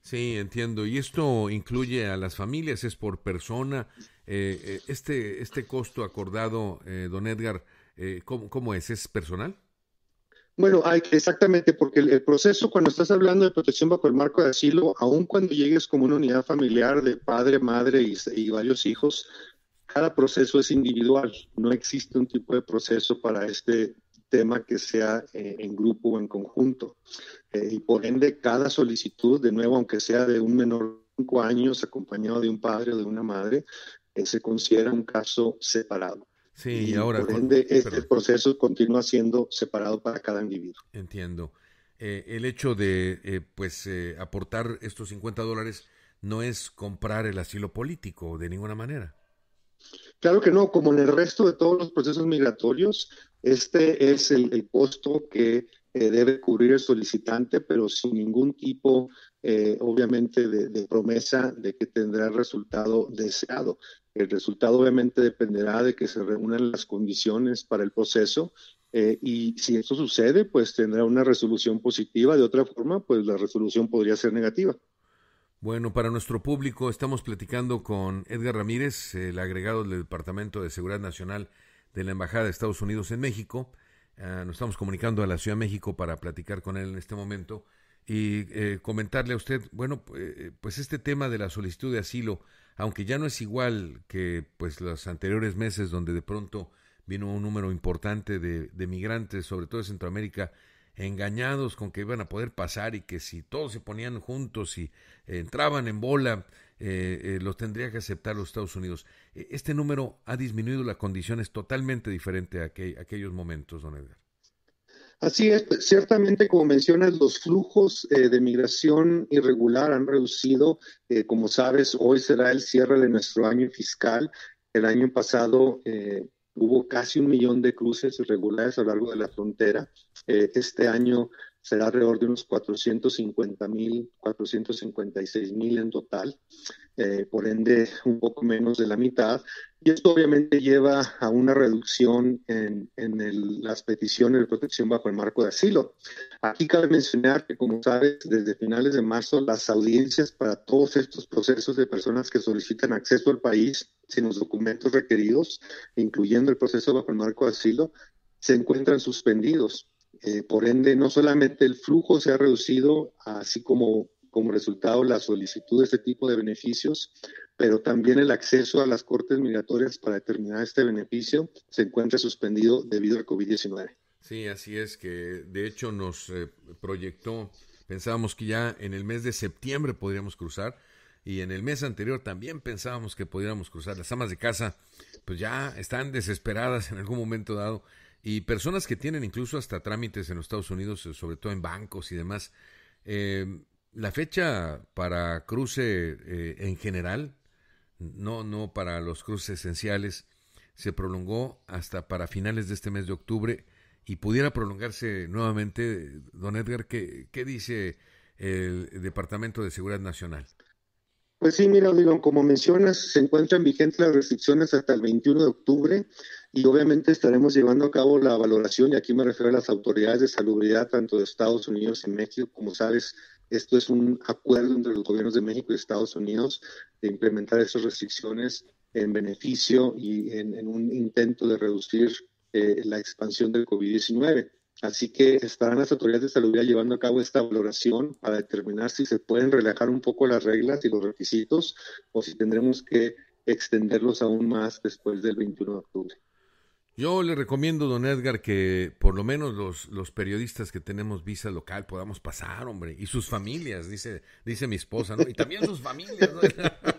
Sí, entiendo. Y esto incluye a las familias, es por persona. este, este costo acordado, don Edgar, ¿cómo, ¿cómo es? ¿Es personal? Bueno, exactamente, porque el, proceso cuando estás hablando de protección bajo el marco de asilo, aun cuando llegues como una unidad familiar de padre, madre y, varios hijos, cada proceso es individual. No existe un tipo de proceso para este tema que sea eh, en grupo o en conjunto. Eh, y por ende, cada solicitud, de nuevo, aunque sea de un menor de 5 años acompañado de un padre o de una madre, eh, se considera un caso separado. Sí, y ahora. este proceso continúa siendo separado para cada individuo. Entiendo. Eh, el hecho de eh, pues eh, aportar estos 50 dólares no es comprar el asilo político de ninguna manera. Claro que no, como en el resto de todos los procesos migratorios, este es el, costo que debe cubrir el solicitante, pero sin ningún tipo, obviamente, de, de promesa de que tendrá el resultado deseado. El resultado obviamente dependerá de que se reúnan las condiciones para el proceso eh, y si eso sucede, pues tendrá una resolución positiva. De otra forma, pues la resolución podría ser negativa. Bueno, para nuestro público estamos platicando con Edgar Ramírez, el agregado del Departamento de Seguridad Nacional de la Embajada de Estados Unidos en México. Ah, nos estamos comunicando a la Ciudad de México para platicar con él en este momento y eh, comentarle a usted, bueno, eh, pues este tema de la solicitud de asilo, aunque ya no es igual que pues los anteriores meses donde de pronto vino un número importante de, migrantes, sobre todo de Centroamérica, engañados con que iban a poder pasar y que si todos se ponían juntos y eh, entraban en bola, eh, eh, los tendría que aceptar los Estados Unidos. E, este número ha disminuido, la condición es totalmente diferente a, aquellos momentos, don Así es, ciertamente, como mencionas, los flujos eh, de migración irregular han reducido. Eh, como sabes, hoy será el cierre de nuestro año fiscal. El año pasado eh, hubo casi un millón de cruces irregulares a lo largo de la frontera. este año será alrededor de unos 450 mil, 456 mil en total, eh, por ende un poco menos de la mitad. Y esto obviamente lleva a una reducción en, las peticiones de protección bajo el marco de asilo. Aquí cabe mencionar que, como sabes, desde finales de marzo las audiencias para todos estos procesos de personas que solicitan acceso al país sin los documentos requeridos, incluyendo el proceso bajo el marco de asilo, se encuentran suspendidos. Eh, por ende, no solamente el flujo se ha reducido, así como como resultado la solicitud de este tipo de beneficios, pero también el acceso a las cortes migratorias para determinar este beneficio se encuentra suspendido debido al COVID-19. Sí, así es que de hecho nos eh, proyectó, pensábamos que ya en el mes de septiembre podríamos cruzar y en el mes anterior también pensábamos que podríamos cruzar. Las amas de casa pues ya están desesperadas en algún momento dado y personas que tienen incluso hasta trámites en los Estados Unidos, eh, sobre todo en bancos y demás. Eh, la fecha para cruce eh, en general, no, no para los cruces esenciales, se prolongó hasta para finales de este mes de octubre y pudiera prolongarse nuevamente. Don Edgar, ¿qué, qué dice el Departamento de Seguridad Nacional? Pues sí, mira, como mencionas, se encuentran vigentes las restricciones hasta el 21 de octubre y obviamente estaremos llevando a cabo la valoración, y aquí me refiero a las autoridades de salubridad, tanto de Estados Unidos y México, como sabes, esto es un acuerdo entre los gobiernos de México y Estados Unidos de implementar esas restricciones en beneficio y en, un intento de reducir eh, la expansión del COVID-19. Así que estarán las autoridades de salud ya llevando a cabo esta valoración para determinar si se pueden relajar un poco las reglas y los requisitos o si tendremos que extenderlos aún más después del 21 de octubre. Yo le recomiendo, don Edgar, que por lo menos los, periodistas que tenemos visa local podamos pasar, hombre, y sus familias, dice, dice mi esposa, ¿no? Y también sus familias, ¿no?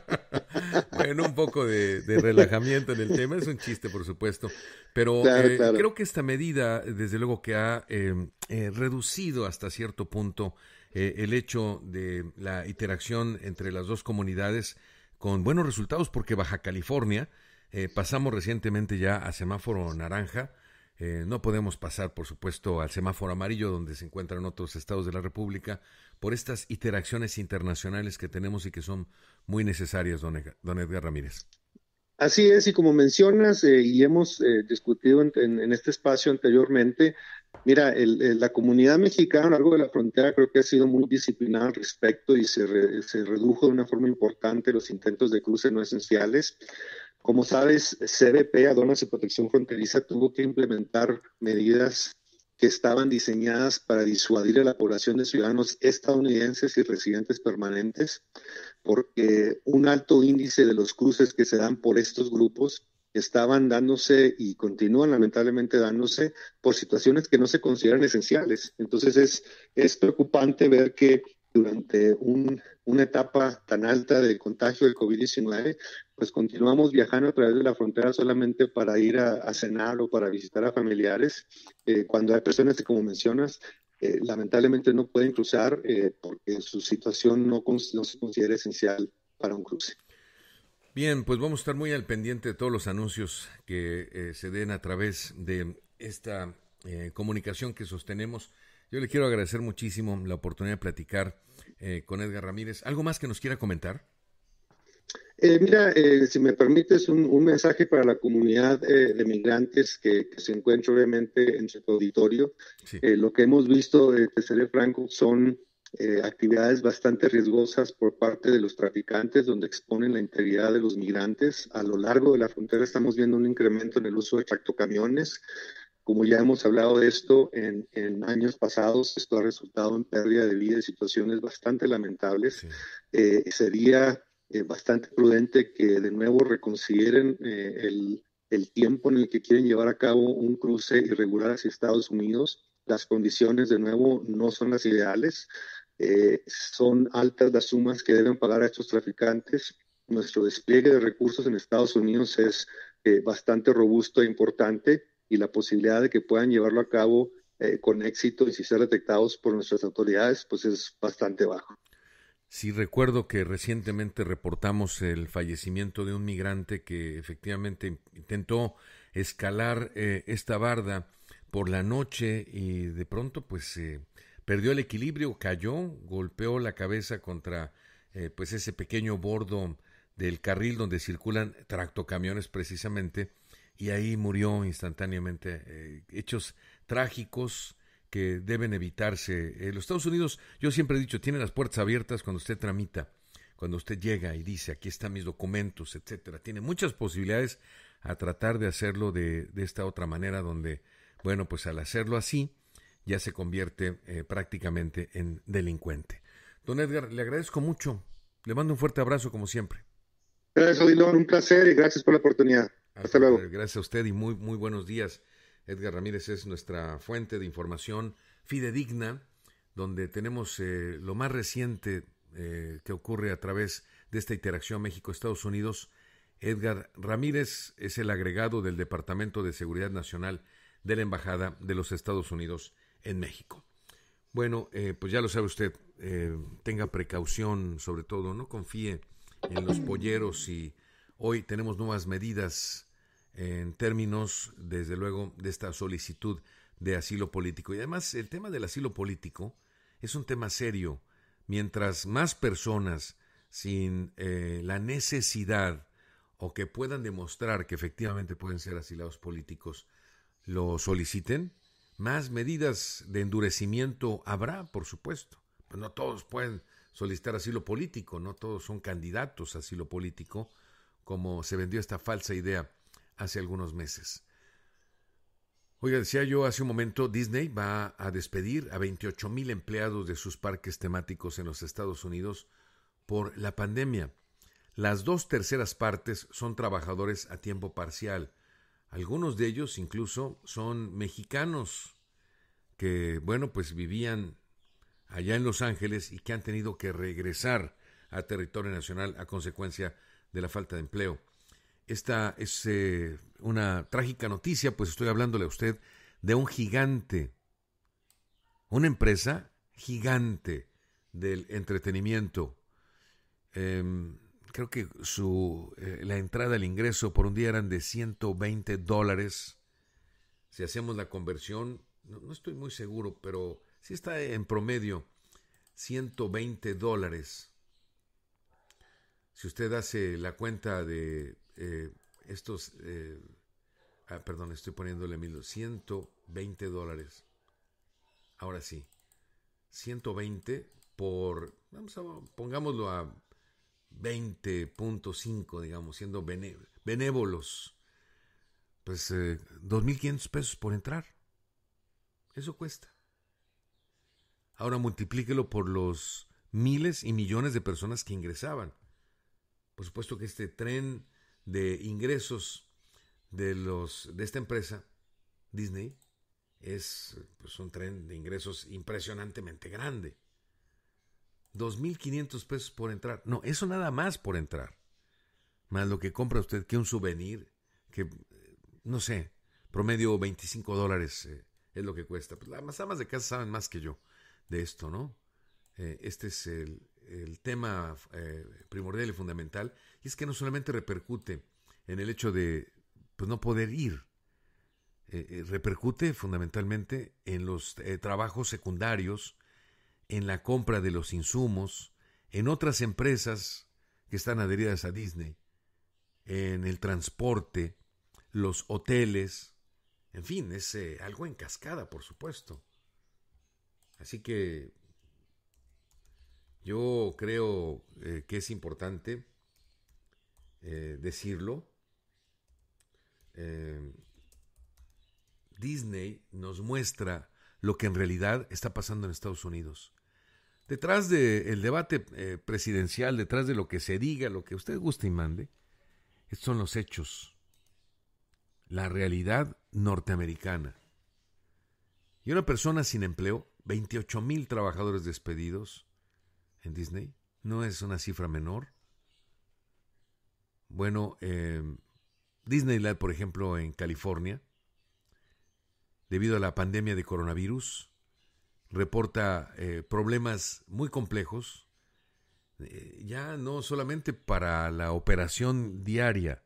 bueno, un poco de, relajamiento en el tema. Es un chiste, por supuesto. Pero eh, creo que esta medida, desde luego que ha em, eh, reducido hasta cierto punto eh, el hecho de la interacción entre las dos comunidades con buenos resultados, porque Baja California pasamos recientemente ya a semáforo naranja. no podemos pasar, por supuesto, al semáforo amarillo, donde se encuentran otros estados de la República por estas interacciones internacionales que tenemos y que son muy necesarias, don, don Edgar Ramírez. Así es, y como mencionas, eh, y hemos eh, discutido en, este espacio anteriormente, mira, la comunidad mexicana a lo largo de la frontera creo que ha sido muy disciplinada al respecto y se, se redujo de una forma importante los intentos de cruce no esenciales. Como sabes, CBP, Aduanas y Protección Fronteriza, tuvo que implementar medidas que estaban diseñadas para disuadir a la población de ciudadanos estadounidenses y residentes permanentes, porque un alto índice de los cruces que se dan por estos grupos estaban dándose y continúan lamentablemente dándose por situaciones que no se consideran esenciales. Entonces es, es preocupante ver que durante una etapa tan alta de contagio del COVID-19, pues continuamos viajando a través de la frontera solamente para ir a, cenar o para visitar a familiares, eh, cuando hay personas que, como mencionas, eh, lamentablemente no pueden cruzar eh, porque su situación no, no se considera esencial para un cruce. Bien, pues vamos a estar muy al pendiente de todos los anuncios que se den a través de esta comunicación que sostenemos yo le quiero agradecer muchísimo la oportunidad de platicar eh, con Edgar Ramírez. ¿Algo más que nos quiera comentar? Eh, mira, eh, si me permites un, mensaje para la comunidad de migrantes que, se encuentra obviamente en su auditorio. lo que hemos visto, de seré franco, son actividades bastante riesgosas por parte de los traficantes donde exponen la integridad de los migrantes. A lo largo de la frontera estamos viendo un incremento en el uso de tractocamiones, como ya hemos hablado de esto en, años pasados, esto ha resultado en pérdida de vida y situaciones bastante lamentables. Eh, sería eh, bastante prudente que de nuevo reconsideren eh, el, el, tiempo en el que quieren llevar a cabo un cruce irregular hacia Estados Unidos. Las condiciones de nuevo no son las ideales. son altas las sumas que deben pagar a estos traficantes. Nuestro despliegue de recursos en Estados Unidos es bastante robusto e importante y la posibilidad de que puedan llevarlo a cabo eh, con éxito y si ser detectados por nuestras autoridades, pues es bastante bajo. Sí, recuerdo que recientemente reportamos el fallecimiento de un migrante que efectivamente intentó escalar eh, esta barda por la noche y de pronto pues eh, perdió el equilibrio, cayó, golpeó la cabeza contra pues ese pequeño bordo del carril donde circulan tractocamiones precisamente y ahí murió instantáneamente. Eh, hechos trágicos que deben evitarse. Eh, los Estados Unidos, yo siempre he dicho, tiene las puertas abiertas cuando usted tramita, cuando usted llega y dice, aquí están mis documentos, etcétera. Tiene muchas posibilidades a tratar de hacerlo de, esta otra manera, donde, bueno, pues al hacerlo así, ya se convierte eh, prácticamente en delincuente. Don Edgar, le agradezco mucho. Le mando un fuerte abrazo, como siempre. Gracias, Un placer y gracias por la oportunidad. Gracias a usted y muy, muy buenos días. Edgar Ramírez es nuestra fuente de información fidedigna, donde tenemos eh, lo más reciente eh, que ocurre a través de esta interacción México-Estados Unidos. Edgar Ramírez es el agregado del Departamento de Seguridad Nacional de la Embajada de los Estados Unidos en México. Bueno, eh, pues ya lo sabe usted, tenga precaución sobre todo, no confíe en los polleros y Hoy tenemos nuevas medidas en términos, desde luego, de esta solicitud de asilo político. Y además, el tema del asilo político es un tema serio. Mientras más personas sin eh, la necesidad o que puedan demostrar que efectivamente pueden ser asilados políticos lo soliciten, más medidas de endurecimiento habrá, por supuesto. Pues no todos pueden solicitar asilo político, no todos son candidatos a asilo político como se vendió esta falsa idea hace algunos meses. Oiga, decía yo hace un momento, Disney va a despedir a 28 mil empleados de sus parques temáticos en los Estados Unidos por la pandemia. Las dos terceras partes son trabajadores a tiempo parcial. Algunos de ellos incluso son mexicanos que, bueno, pues vivían allá en Los Ángeles y que han tenido que regresar a territorio nacional a consecuencia de la falta de empleo. Esta es eh, una trágica noticia, pues estoy hablándole a usted de un gigante, una empresa gigante del entretenimiento. Em, creo que su, eh, la entrada, el ingreso por un día eran de 120 dólares. Si hacemos la conversión, no, estoy muy seguro, pero sí está en promedio 120 dólares. Si usted hace la cuenta de eh, estos, eh, ah, perdón, estoy poniéndole mil, 120 dólares. Ahora sí, 120 por, vamos a, pongámoslo a 20.5, digamos, siendo benévolos. Pues 2.500 eh, pesos por entrar. Eso cuesta. Ahora multiplíquelo por los miles y millones de personas que ingresaban. Por supuesto que este tren de ingresos de, los, de esta empresa, Disney, es pues, un tren de ingresos impresionantemente grande. 2.500 pesos por entrar. No, eso nada más por entrar. Más lo que compra usted, que un souvenir, que eh, no sé, promedio 25 dólares eh, es lo que cuesta. Pues las amas de casa saben más que yo de esto, ¿no? Eh, este es el, el tema eh, primordial y fundamental, es que no solamente repercute en el hecho de pues, no poder ir, eh, eh, repercute fundamentalmente en los trabajos secundarios, en la compra de los insumos, en otras empresas que están adheridas a Disney, en el transporte, los hoteles, en fin, es algo en cascada, por supuesto. Así que yo creo eh, que es importante eh, decirlo. Eh, Disney nos muestra lo que en realidad está pasando en Estados Unidos. Detrás del debate presidencial, detrás de lo que se diga, lo que usted guste y mande, estos son los hechos, la realidad norteamericana. Y una persona sin empleo, 28 mil trabajadores despedidos, en Disney. No es una cifra menor. Bueno, eh, Disneyland, por ejemplo, en California, debido a la pandemia de coronavirus, reporta eh, problemas muy complejos, eh, ya no solamente para la operación diaria,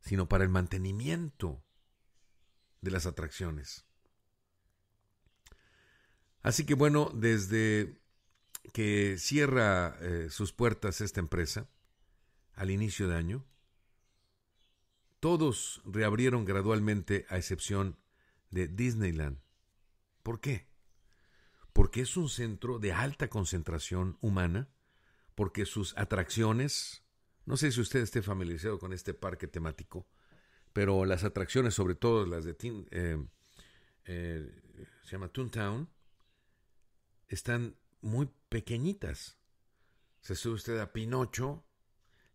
sino para el mantenimiento de las atracciones. Así que bueno, desde que cierra eh, sus puertas esta empresa al inicio de año, todos reabrieron gradualmente a excepción de Disneyland. ¿Por qué? Porque es un centro de alta concentración humana, porque sus atracciones, no sé si usted esté familiarizado con este parque temático, pero las atracciones, sobre todo las de eh, eh, se llama Toontown, están muy pequeñitas. Se sube usted a Pinocho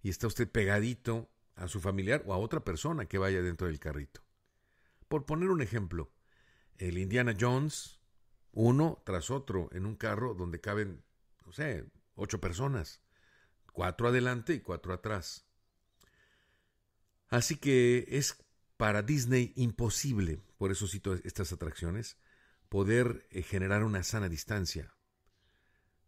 y está usted pegadito a su familiar o a otra persona que vaya dentro del carrito. Por poner un ejemplo, el Indiana Jones, uno tras otro, en un carro donde caben, no sé, ocho personas, cuatro adelante y cuatro atrás. Así que es para Disney imposible, por eso cito estas atracciones, poder eh, generar una sana distancia,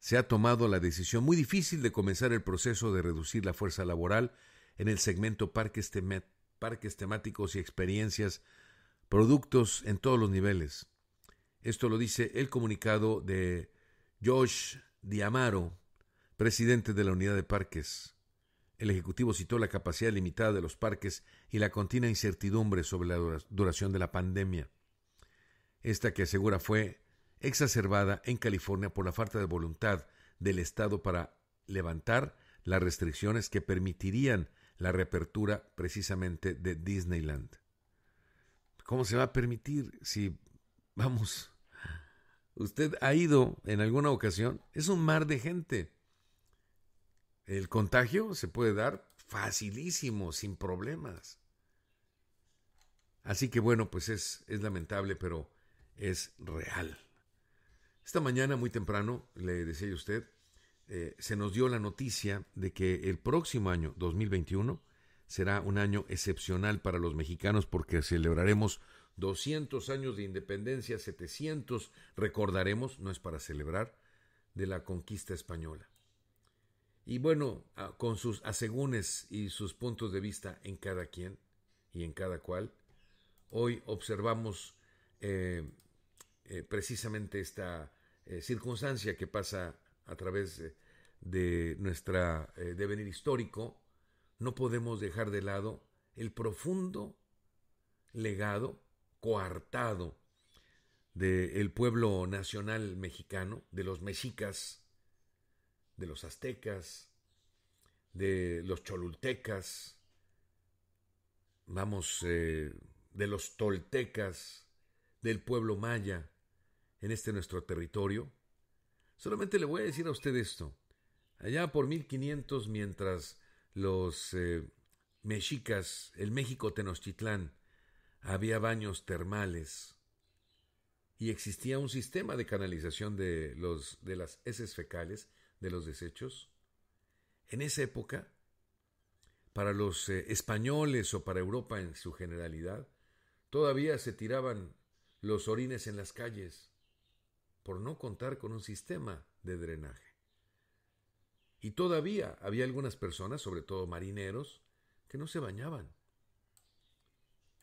se ha tomado la decisión muy difícil de comenzar el proceso de reducir la fuerza laboral en el segmento parques, temáticos y experiencias, productos en todos los niveles. Esto lo dice el comunicado de Josh Diamaro, presidente de la unidad de parques. El Ejecutivo citó la capacidad limitada de los parques y la continua incertidumbre sobre la duración de la pandemia. Esta que asegura fue exacerbada en California por la falta de voluntad del Estado para levantar las restricciones que permitirían la reapertura precisamente de Disneyland. ¿Cómo se va a permitir si vamos? Usted ha ido en alguna ocasión, es un mar de gente. El contagio se puede dar facilísimo, sin problemas. Así que bueno, pues es, es lamentable, pero es real. Esta mañana, muy temprano, le decía a usted, eh, se nos dio la noticia de que el próximo año, 2021, será un año excepcional para los mexicanos porque celebraremos 200 años de independencia, 700 recordaremos, no es para celebrar, de la conquista española. Y bueno, con sus asegúnes y sus puntos de vista en cada quien y en cada cual, hoy observamos eh, eh, precisamente esta eh, circunstancia que pasa a través eh, de nuestro eh, devenir histórico, no podemos dejar de lado el profundo legado coartado del pueblo nacional mexicano, de los mexicas, de los aztecas, de los cholultecas, vamos, de los toltecas, del pueblo maya, en este nuestro territorio? Solamente le voy a decir a usted esto. Allá por 1500, mientras los eh, mexicas, el México Tenochtitlán, había baños termales y existía un sistema de canalización de, los, de las heces fecales, de los desechos. En esa época, para los eh, españoles o para Europa en su generalidad, todavía se tiraban los orines en las calles por no contar con un sistema de drenaje. Y todavía había algunas personas, sobre todo marineros, que no se bañaban.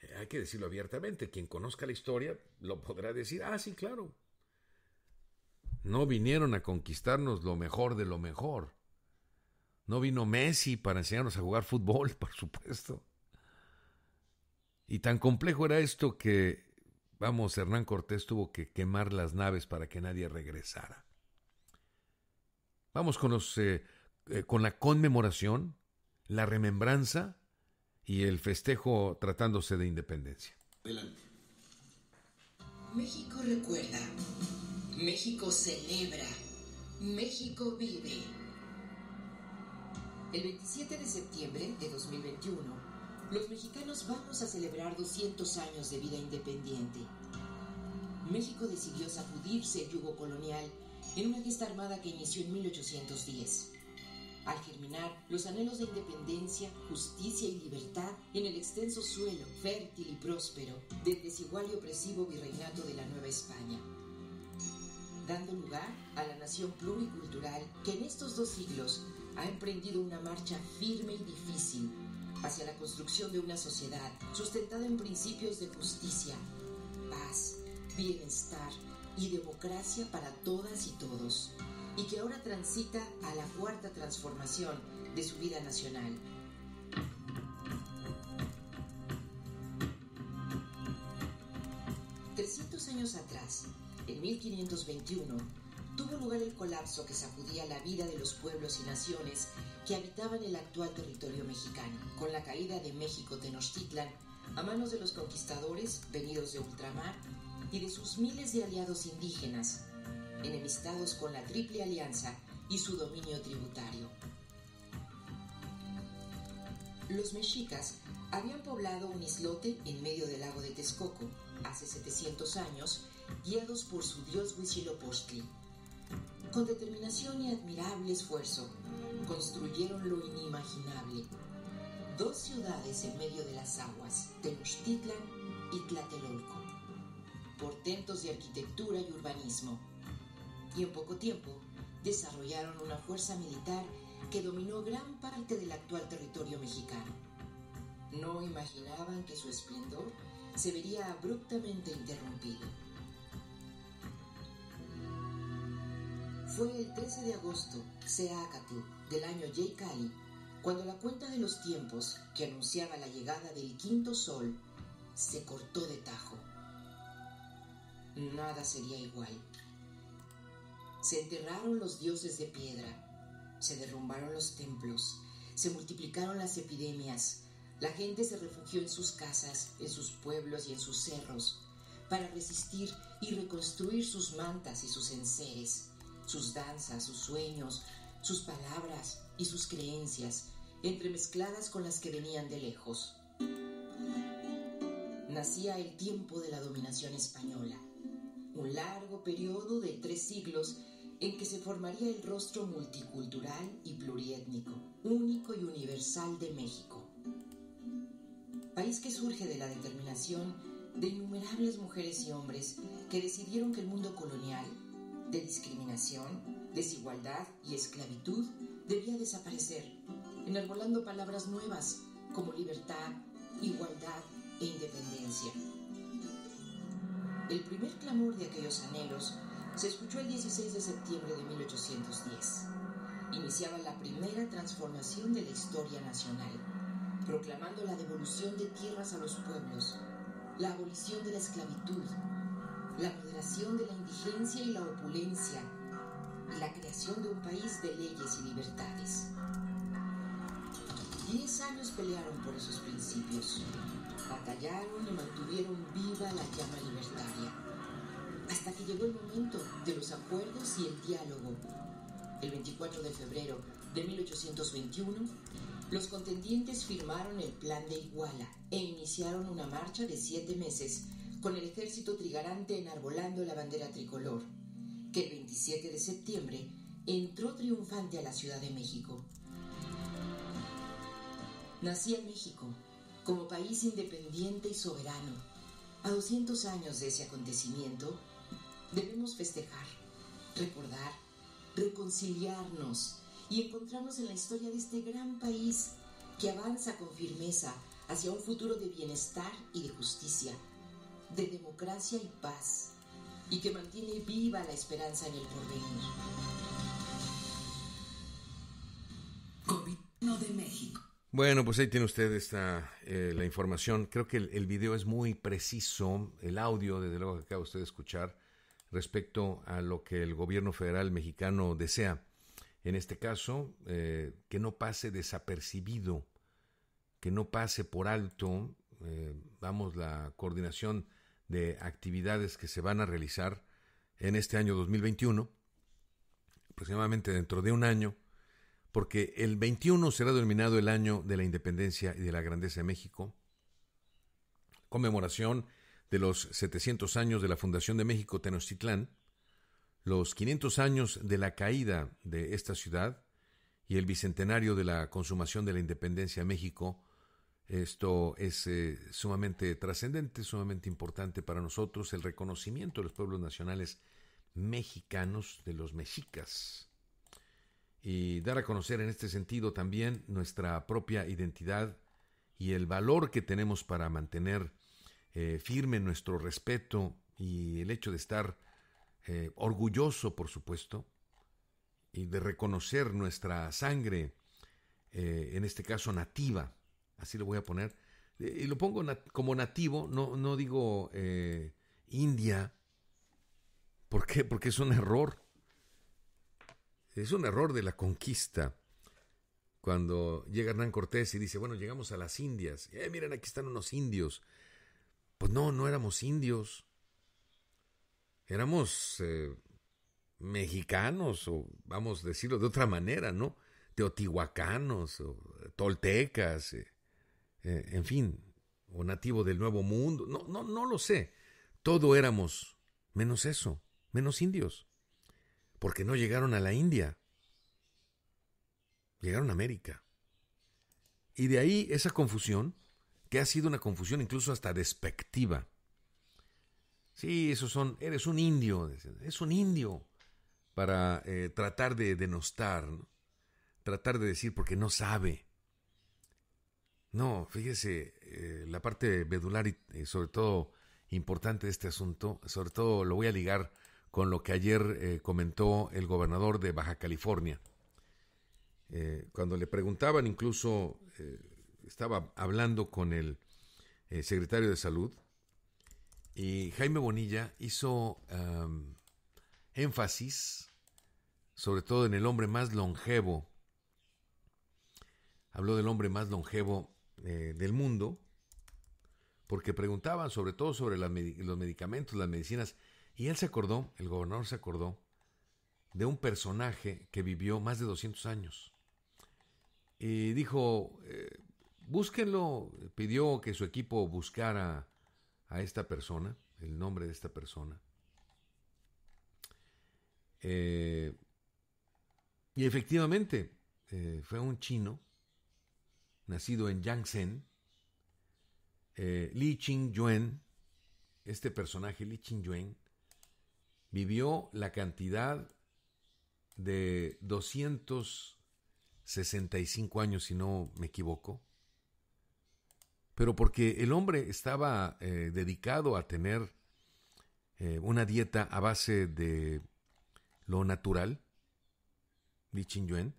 Eh, hay que decirlo abiertamente, quien conozca la historia lo podrá decir, ah, sí, claro. No vinieron a conquistarnos lo mejor de lo mejor. No vino Messi para enseñarnos a jugar fútbol, por supuesto. Y tan complejo era esto que Vamos, Hernán Cortés tuvo que quemar las naves para que nadie regresara. Vamos con, los, eh, eh, con la conmemoración, la remembranza y el festejo tratándose de independencia. Adelante. México recuerda, México celebra, México vive. El 27 de septiembre de 2021, los mexicanos vamos a celebrar 200 años de vida independiente. México decidió sacudirse el yugo colonial en una gesta armada que inició en 1810. Al germinar los anhelos de independencia, justicia y libertad en el extenso suelo fértil y próspero del desigual y opresivo virreinato de la Nueva España, dando lugar a la nación pluricultural que en estos dos siglos ha emprendido una marcha firme y difícil hacia la construcción de una sociedad sustentada en principios de justicia, paz, bienestar y democracia para todas y todos, y que ahora transita a la cuarta transformación de su vida nacional. 300 años atrás, en 1521, tuvo lugar el colapso que sacudía la vida de los pueblos y naciones que habitaban el actual territorio mexicano, con la caída de México Tenochtitlan a manos de los conquistadores venidos de ultramar y de sus miles de aliados indígenas, enemistados con la Triple Alianza y su dominio tributario. Los mexicas habían poblado un islote en medio del lago de Texcoco hace 700 años, guiados por su dios Huitzilopochtli con determinación y admirable esfuerzo, construyeron lo inimaginable. Dos ciudades en medio de las aguas, Tenochtitlan y Tlatelolco. Portentos de arquitectura y urbanismo. Y en poco tiempo, desarrollaron una fuerza militar que dominó gran parte del actual territorio mexicano. No imaginaban que su esplendor se vería abruptamente interrumpido. Fue el 13 de agosto, Seácatu, del año Yeikali, cuando la cuenta de los tiempos que anunciaba la llegada del quinto sol se cortó de tajo. Nada sería igual. Se enterraron los dioses de piedra, se derrumbaron los templos, se multiplicaron las epidemias, la gente se refugió en sus casas, en sus pueblos y en sus cerros para resistir y reconstruir sus mantas y sus enseres sus danzas, sus sueños, sus palabras y sus creencias, entremezcladas con las que venían de lejos. Nacía el tiempo de la dominación española, un largo periodo de tres siglos en que se formaría el rostro multicultural y plurietnico, único y universal de México. País que surge de la determinación de innumerables mujeres y hombres que decidieron que el mundo colonial de discriminación, desigualdad y esclavitud debía desaparecer, enarbolando palabras nuevas como libertad, igualdad e independencia. El primer clamor de aquellos anhelos se escuchó el 16 de septiembre de 1810. Iniciaba la primera transformación de la historia nacional, proclamando la devolución de tierras a los pueblos, la abolición de la esclavitud, la moderación de la indigencia y la opulencia, y la creación de un país de leyes y libertades. Diez años pelearon por esos principios, batallaron y mantuvieron viva la llama libertaria, hasta que llegó el momento de los acuerdos y el diálogo. El 24 de febrero de 1821, los contendientes firmaron el Plan de Iguala e iniciaron una marcha de siete meses con el ejército trigarante enarbolando la bandera tricolor, que el 27 de septiembre entró triunfante a la Ciudad de México. Nací en México, como país independiente y soberano. A 200 años de ese acontecimiento, debemos festejar, recordar, reconciliarnos y encontrarnos en la historia de este gran país que avanza con firmeza hacia un futuro de bienestar y de justicia de democracia y paz y que mantiene viva la esperanza en el porvenir. Gobierno de México. Bueno, pues ahí tiene usted esta, eh, la información. Creo que el, video es muy preciso, el audio, desde luego que acaba usted de escuchar, respecto a lo que el gobierno federal mexicano desea. En este caso, eh, que no pase desapercibido, que no pase por alto, eh, vamos, la coordinación de actividades que se van a realizar en este año 2021, aproximadamente dentro de un año, porque el 21 será denominado el año de la independencia y de la grandeza de México, conmemoración de los 700 años de la fundación de México Tenochtitlán, los 500 años de la caída de esta ciudad y el bicentenario de la consumación de la independencia de México esto es eh, sumamente trascendente, sumamente importante para nosotros, el reconocimiento de los pueblos nacionales mexicanos, de los mexicas. Y dar a conocer en este sentido también nuestra propia identidad y el valor que tenemos para mantener eh, firme nuestro respeto y el hecho de estar eh, orgulloso, por supuesto, y de reconocer nuestra sangre, en este caso nativa así lo voy a poner, y lo pongo como nativo, no, no digo eh, India. ¿Por Porque es un error. Es un error de la conquista. Cuando llega Hernán Cortés y dice, bueno, llegamos a las Indias. Eh, miren, aquí están unos indios. Pues no, no éramos indios. Éramos eh, mexicanos, o vamos a decirlo de otra manera, ¿no? Teotihuacanos, o eh, toltecas. Eh eh, en fin, o nativo del Nuevo Mundo, no, no, no lo sé. Todo éramos, menos eso, menos indios, porque no llegaron a la India, llegaron a América. Y de ahí esa confusión, que ha sido una confusión incluso hasta despectiva. Sí, esos son, eres un indio, es un indio, para eh, tratar de denostar, tratar de decir porque no sabe, no, fíjese, eh, la parte medular y eh, sobre todo importante de este asunto, sobre todo lo voy a ligar con lo que ayer eh, comentó el gobernador de Baja California. cuando le preguntaban, incluso estaba hablando con el secretario de Salud y Jaime Bonilla hizo énfasis sobre todo en el hombre más longevo habló del hombre más longevo eh, del mundo, porque preguntaban sobre todo sobre los medicamentos, las medicinas, y él se acordó, el gobernador se acordó, de un personaje que vivió más de 200 años. Y dijo, eh, búsquenlo, pidió que su equipo buscara a esta persona, el nombre de esta persona. Eh, y efectivamente, fue un chino nacido en Yangtze, eh, Li Qingyuan, este personaje Li Qingyuan, vivió la cantidad de 265 años, si no me equivoco, pero porque el hombre estaba eh, dedicado a tener eh, una dieta a base de lo natural, Li Qingyuan,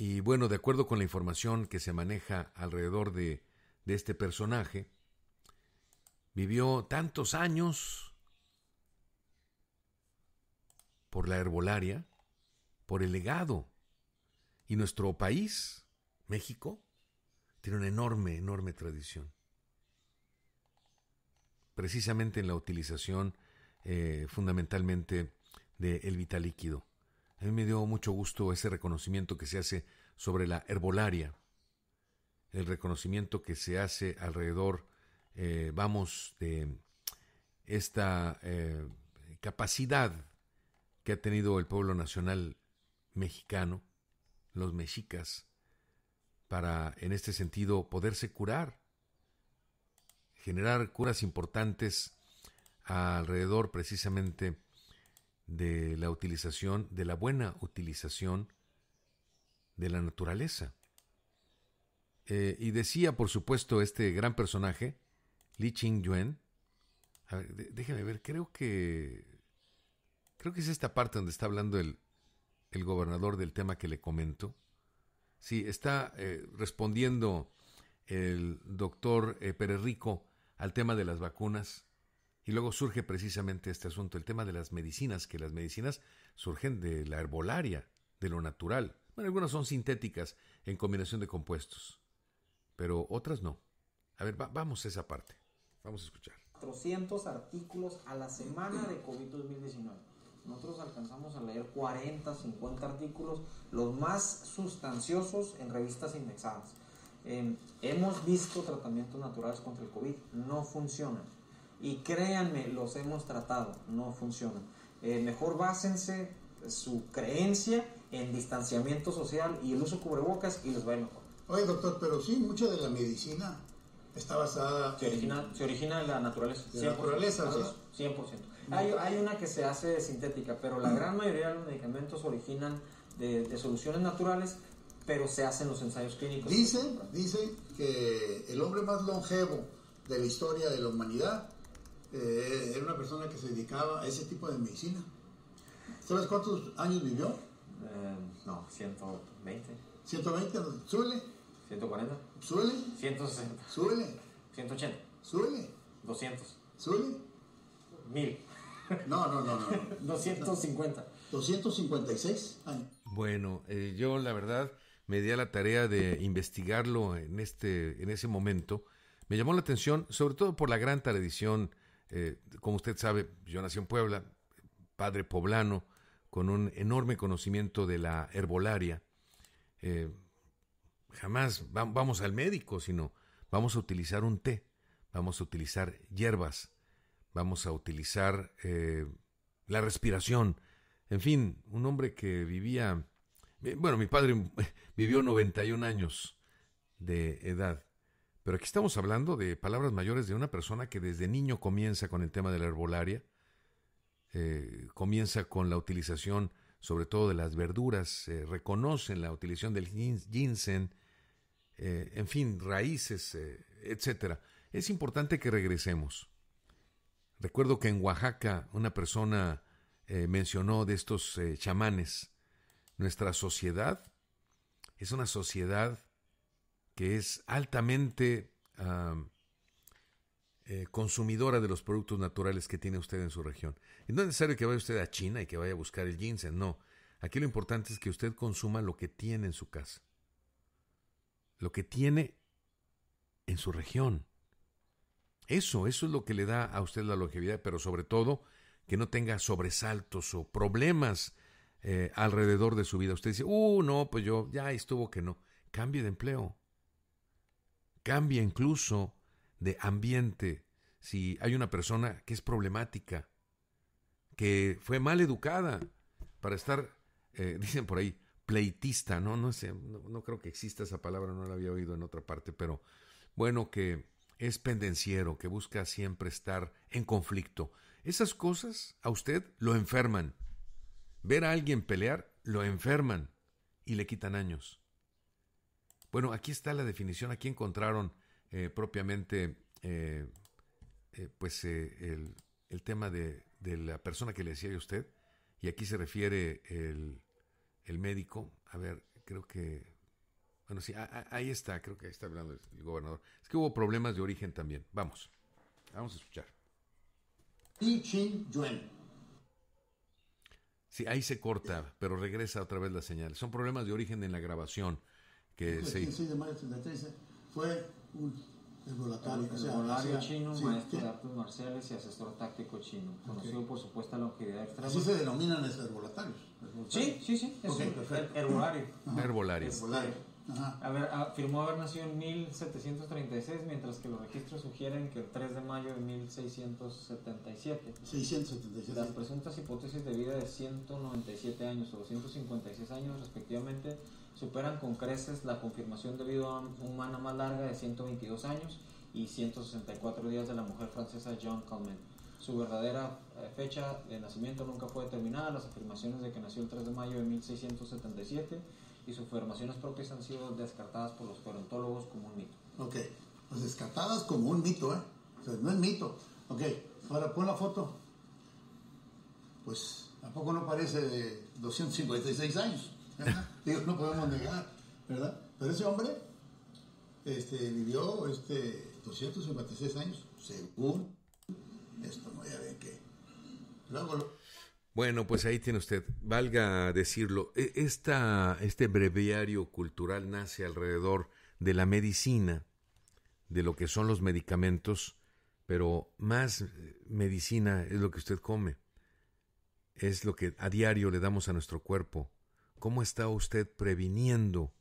y bueno, de acuerdo con la información que se maneja alrededor de, este personaje, vivió tantos años por la herbolaria, por el legado. Y nuestro país, México, tiene una enorme, enorme tradición. Precisamente en la utilización eh, fundamentalmente del de vital líquido. A mí me dio mucho gusto ese reconocimiento que se hace sobre la herbolaria, el reconocimiento que se hace alrededor, eh, vamos, de esta eh, capacidad que ha tenido el pueblo nacional mexicano, los mexicas, para, en este sentido, poderse curar, generar curas importantes alrededor precisamente de la utilización, de la buena utilización de la naturaleza. Eh, y decía, por supuesto, este gran personaje, Li Ching Yuen. A ver, creo que. Creo que es esta parte donde está hablando el, el gobernador del tema que le comento. Sí, está eh, respondiendo el doctor eh, Pérez Rico al tema de las vacunas. Y luego surge precisamente este asunto, el tema de las medicinas, que las medicinas surgen de la herbolaria, de lo natural. Bueno, algunas son sintéticas en combinación de compuestos, pero otras no. A ver, vamos a esa parte. Vamos a escuchar. 400 artículos a la semana de COVID-2019. Nosotros alcanzamos a leer 40, 50 artículos, los más sustanciosos en revistas indexadas. Eh, hemos visto tratamientos naturales contra el COVID, no funcionan y créanme, los hemos tratado, no funcionan. Eh, mejor básense su creencia en distanciamiento social y el uso de cubrebocas y les va a mejor. Oye, doctor, pero sí, mucha de la medicina está basada. Se origina, en, la naturaleza. 100%, la naturaleza, 100%. Hay, una que se hace sintética, pero la gran mayoría de los medicamentos originan de, soluciones naturales, pero se hacen los ensayos clínicos. dice dicen que el hombre más longevo de la historia de la humanidad eh, era una persona que se dedicaba a ese tipo de medicina. ¿Sabes cuántos años vivió? Eh, no, 120. 120, súbele. 140. Súbele. 160. Súbele. 180. Súbele. 200. Súbele. 1000. No, no, no, no. 250. 256 años. Bueno, eh, yo la verdad me di a la tarea de investigarlo en, este, en ese momento. Me llamó la atención, sobre todo por la gran tradición eh, como usted sabe, yo nací en Puebla, padre poblano, con un enorme conocimiento de la herbolaria. Eh, jamás vamos al médico, sino vamos a utilizar un té, vamos a utilizar hierbas, vamos a utilizar eh, la respiración. En fin, un hombre que vivía, bueno, mi padre vivió 91 años de edad pero aquí estamos hablando de palabras mayores de una persona que desde niño comienza con el tema de la herbolaria, eh, comienza con la utilización sobre todo de las verduras, reconocen la utilización del ginseng, eh, en fin, raíces, eh, etc. Es importante que regresemos. Recuerdo que en Oaxaca una persona mencionó de estos chamanes. Nuestra sociedad es una sociedad que es altamente eh, consumidora de los productos naturales que tiene usted en su región. Y no es necesario que vaya usted a China y que vaya a buscar el ginseng, no. Aquí lo importante es que usted consuma lo que tiene en su casa, lo que tiene en su región. Eso, eso es lo que le da a usted la longevidad, pero sobre todo que no tenga sobresaltos o problemas eh, alrededor de su vida. Usted dice, uh, no, pues yo ya estuvo que no. Cambie de empleo. Cambia incluso de ambiente si hay una persona que es problemática, que fue mal educada para estar, eh, dicen por ahí, pleitista, ¿no? No, sé, no creo que exista esa palabra, no la había oído en otra parte, pero bueno, que es pendenciero, que busca siempre estar en conflicto. Esas cosas a usted lo enferman. Ver a alguien pelear lo enferman y le quitan años. Bueno, aquí está la definición, aquí encontraron eh, propiamente eh, eh, pues el, tema de, la persona que le decía a usted, y aquí se refiere el, médico, a ver, creo que, bueno, sí, ahí está, creo que ahí está hablando el, gobernador. Es que hubo problemas de origen también, vamos, vamos a escuchar. Y Sí, ahí se corta, pero regresa otra vez la señal. Son problemas de origen en la grabación que El 6 de mayo de 1933 fue un herbolario, chino, maestro de artes marciales y asesor táctico chino, conocido okay. por la longevidad extra Así se denominan los herbolatarios. Sí, sí, sí, es herbolario. Herbolario. herbolario. A ver, afirmó ah, haber nacido en 1736, mientras que los registros sugieren que el 3 de mayo de 1677. 677. Las presuntas hipótesis de vida de 197 años o 256 años, respectivamente, superan con creces la confirmación de vida humana más larga de 122 años y 164 días de la mujer francesa john Calment. Su verdadera eh, fecha de nacimiento nunca fue determinada. Las afirmaciones de que nació el 3 de mayo de 1677 y sus afirmaciones propias han sido descartadas por los paleontólogos como un mito. Ok, pues descartadas como un mito, ¿eh? O sea, no es mito. Ok, ahora pon la foto. Pues tampoco no parece de 256 años no podemos negar, ¿verdad? Pero ese hombre este, vivió este, 256 años, según esto, no ya ven que. Bueno, pues ahí tiene usted. Valga decirlo, e, esta, este breviario cultural nace alrededor de la medicina, de lo que son los medicamentos, pero más eh, medicina es lo que usted come, es lo que a diario le damos a nuestro cuerpo, ¿Cómo está usted previniendo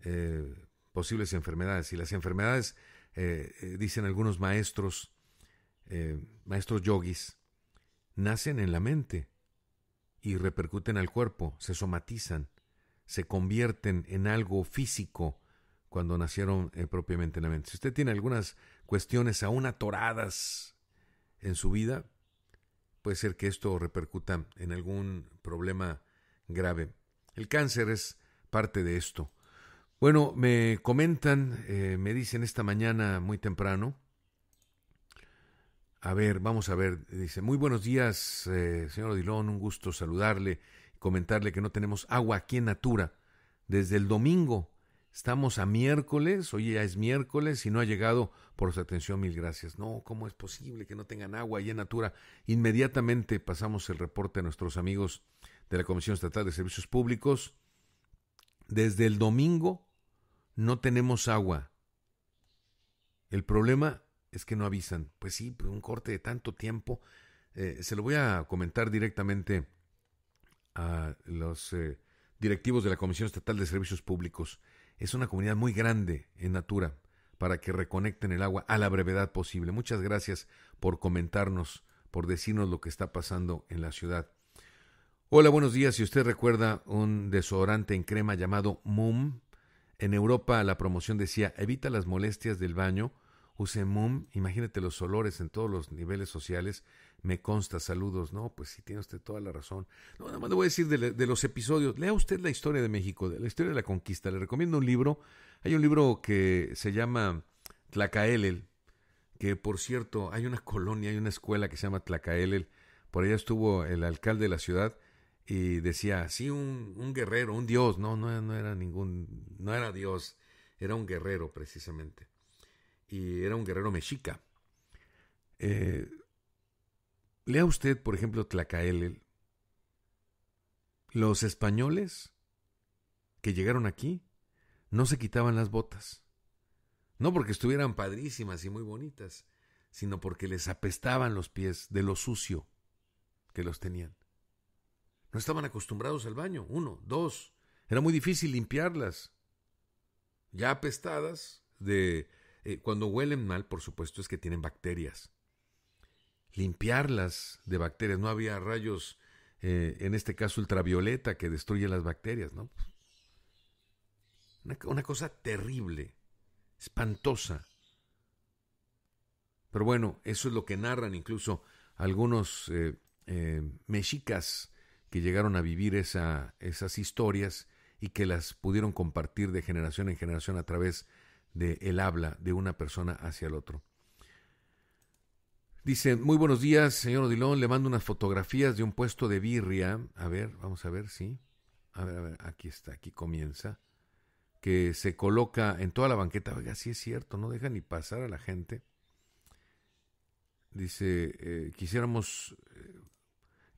eh, posibles enfermedades? Y las enfermedades, eh, eh, dicen algunos maestros, maestros yogis, nacen en la mente y repercuten al cuerpo, se somatizan, se convierten en algo físico cuando nacieron propiamente en la mente. Si usted tiene algunas cuestiones aún atoradas en su vida, puede ser que esto repercuta en algún problema grave. El cáncer es parte de esto. Bueno, me comentan, eh, me dicen esta mañana muy temprano. A ver, vamos a ver. Dice, muy buenos días, eh, señor Odilón, un gusto saludarle, comentarle que no tenemos agua aquí en Natura. Desde el domingo estamos a miércoles, hoy ya es miércoles y no ha llegado por su atención, mil gracias. No, ¿cómo es posible que no tengan agua allá en Natura? Inmediatamente pasamos el reporte a nuestros amigos de la Comisión Estatal de Servicios Públicos, desde el domingo no tenemos agua. El problema es que no avisan. Pues sí, un corte de tanto tiempo. Eh, se lo voy a comentar directamente a los eh, directivos de la Comisión Estatal de Servicios Públicos. Es una comunidad muy grande en Natura para que reconecten el agua a la brevedad posible. Muchas gracias por comentarnos, por decirnos lo que está pasando en la ciudad. Hola, buenos días. Si usted recuerda un desodorante en crema llamado Mum, en Europa la promoción decía evita las molestias del baño, use Mum, imagínate los olores en todos los niveles sociales, me consta, saludos, no, pues sí tiene usted toda la razón. No, nada más le voy a decir de, los episodios, lea usted la historia de México, de la historia de la conquista, le recomiendo un libro, hay un libro que se llama Tlacaelel, que por cierto, hay una colonia, hay una escuela que se llama Tlacaelel, por allá estuvo el alcalde de la ciudad, y decía, sí, un, guerrero, un dios. No, no, era ningún, no era dios, era un guerrero precisamente. Y era un guerrero mexica. Eh, lea usted, por ejemplo, Tlacaelel. Los españoles que llegaron aquí no se quitaban las botas. No porque estuvieran padrísimas y muy bonitas, sino porque les apestaban los pies de lo sucio que los tenían. No estaban acostumbrados al baño, uno, dos. Era muy difícil limpiarlas. Ya apestadas, de, eh, cuando huelen mal, por supuesto, es que tienen bacterias. Limpiarlas de bacterias. No había rayos, eh, en este caso ultravioleta, que destruye las bacterias, ¿no? Una, cosa terrible, espantosa. Pero bueno, eso es lo que narran incluso algunos eh, mexicas que llegaron a vivir esas historias y que las pudieron compartir de generación en generación a través del el habla de una persona hacia el otro. Dice, muy buenos días, señor Odilón, le mando unas fotografías de un puesto de birria. A ver, vamos a ver, sí. A ver, a ver, aquí está, aquí comienza. Que se coloca en toda la banqueta. Oiga, sí es cierto, no deja ni pasar a la gente. Dice, eh, quisiéramos eh,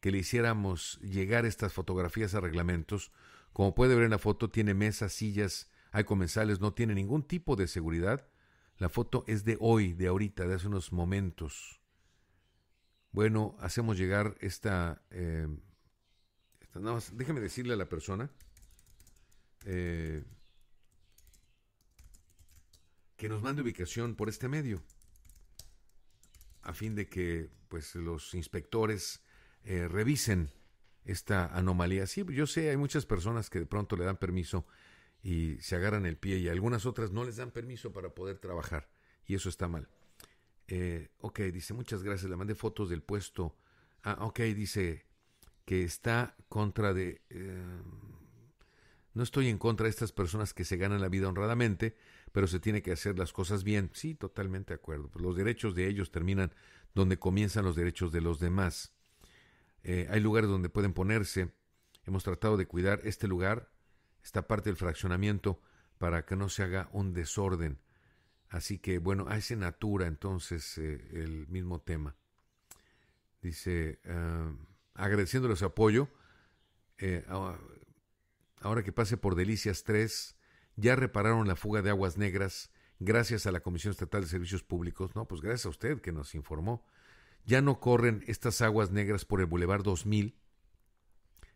que le hiciéramos llegar estas fotografías a reglamentos. Como puede ver en la foto, tiene mesas, sillas, hay comensales, no tiene ningún tipo de seguridad. La foto es de hoy, de ahorita, de hace unos momentos. Bueno, hacemos llegar esta... Eh, déjame decirle a la persona eh, que nos mande ubicación por este medio, a fin de que pues, los inspectores eh, revisen esta anomalía. Sí, yo sé, hay muchas personas que de pronto le dan permiso y se agarran el pie y algunas otras no les dan permiso para poder trabajar y eso está mal. Eh, ok, dice, muchas gracias, le mandé fotos del puesto. Ah, ok, dice que está contra de... Eh, no estoy en contra de estas personas que se ganan la vida honradamente, pero se tiene que hacer las cosas bien. Sí, totalmente de acuerdo. los derechos de ellos terminan donde comienzan los derechos de los demás. Eh, hay lugares donde pueden ponerse. Hemos tratado de cuidar este lugar, esta parte del fraccionamiento, para que no se haga un desorden. Así que bueno, a ese natura entonces eh, el mismo tema. Dice, ah, agradeciéndole su apoyo, eh, ahora que pase por Delicias 3, ya repararon la fuga de aguas negras gracias a la Comisión Estatal de Servicios Públicos. No, pues gracias a usted que nos informó ya no corren estas aguas negras por el Boulevard 2000,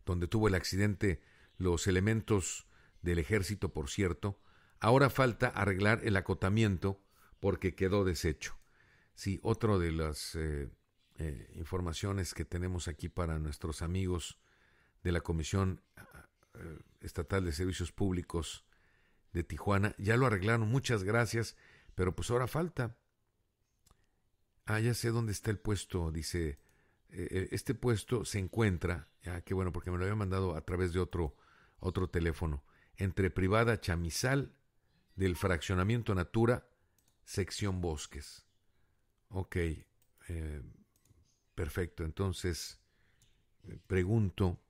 donde tuvo el accidente los elementos del ejército, por cierto. Ahora falta arreglar el acotamiento porque quedó deshecho. Sí, otro de las eh, eh, informaciones que tenemos aquí para nuestros amigos de la Comisión eh, Estatal de Servicios Públicos de Tijuana, ya lo arreglaron, muchas gracias, pero pues ahora falta Ah, ya sé dónde está el puesto, dice. Eh, eh, este puesto se encuentra, ah, qué bueno, porque me lo había mandado a través de otro, otro teléfono, entre Privada Chamizal del Fraccionamiento Natura, sección Bosques. Ok, eh, perfecto. Entonces, pregunto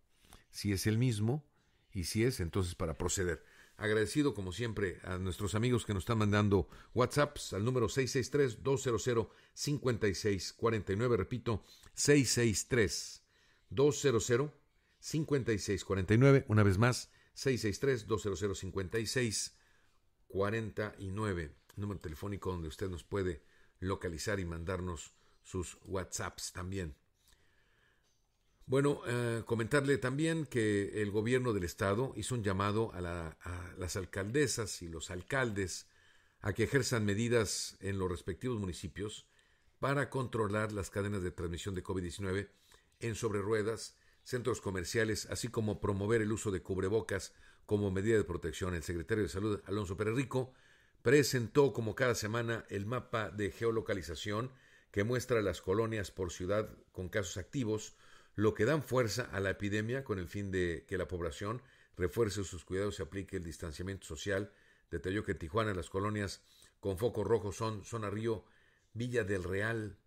si es el mismo y si es, entonces para proceder agradecido como siempre a nuestros amigos que nos están mandando WhatsApps al número 663-200-5649, repito, 663-200-5649, una vez más, 663-200-5649, número telefónico donde usted nos puede localizar y mandarnos sus WhatsApps también. Bueno, eh, comentarle también que el gobierno del estado hizo un llamado a, las alcaldesas y los alcaldes a que ejerzan medidas en los respectivos municipios para controlar las cadenas de transmisión de COVID-19 en sobre ruedas, centros comerciales, así como promover el uso de cubrebocas como medida de protección. El secretario de Salud, Alonso Pérez Rico, presentó como cada semana el mapa de geolocalización que muestra las colonias por ciudad con casos activos, lo que dan fuerza a la epidemia con el fin de que la población refuerce sus cuidados y aplique el distanciamiento social. Detalló que en Tijuana las colonias con foco rojo son Zona Río, Villa del Real,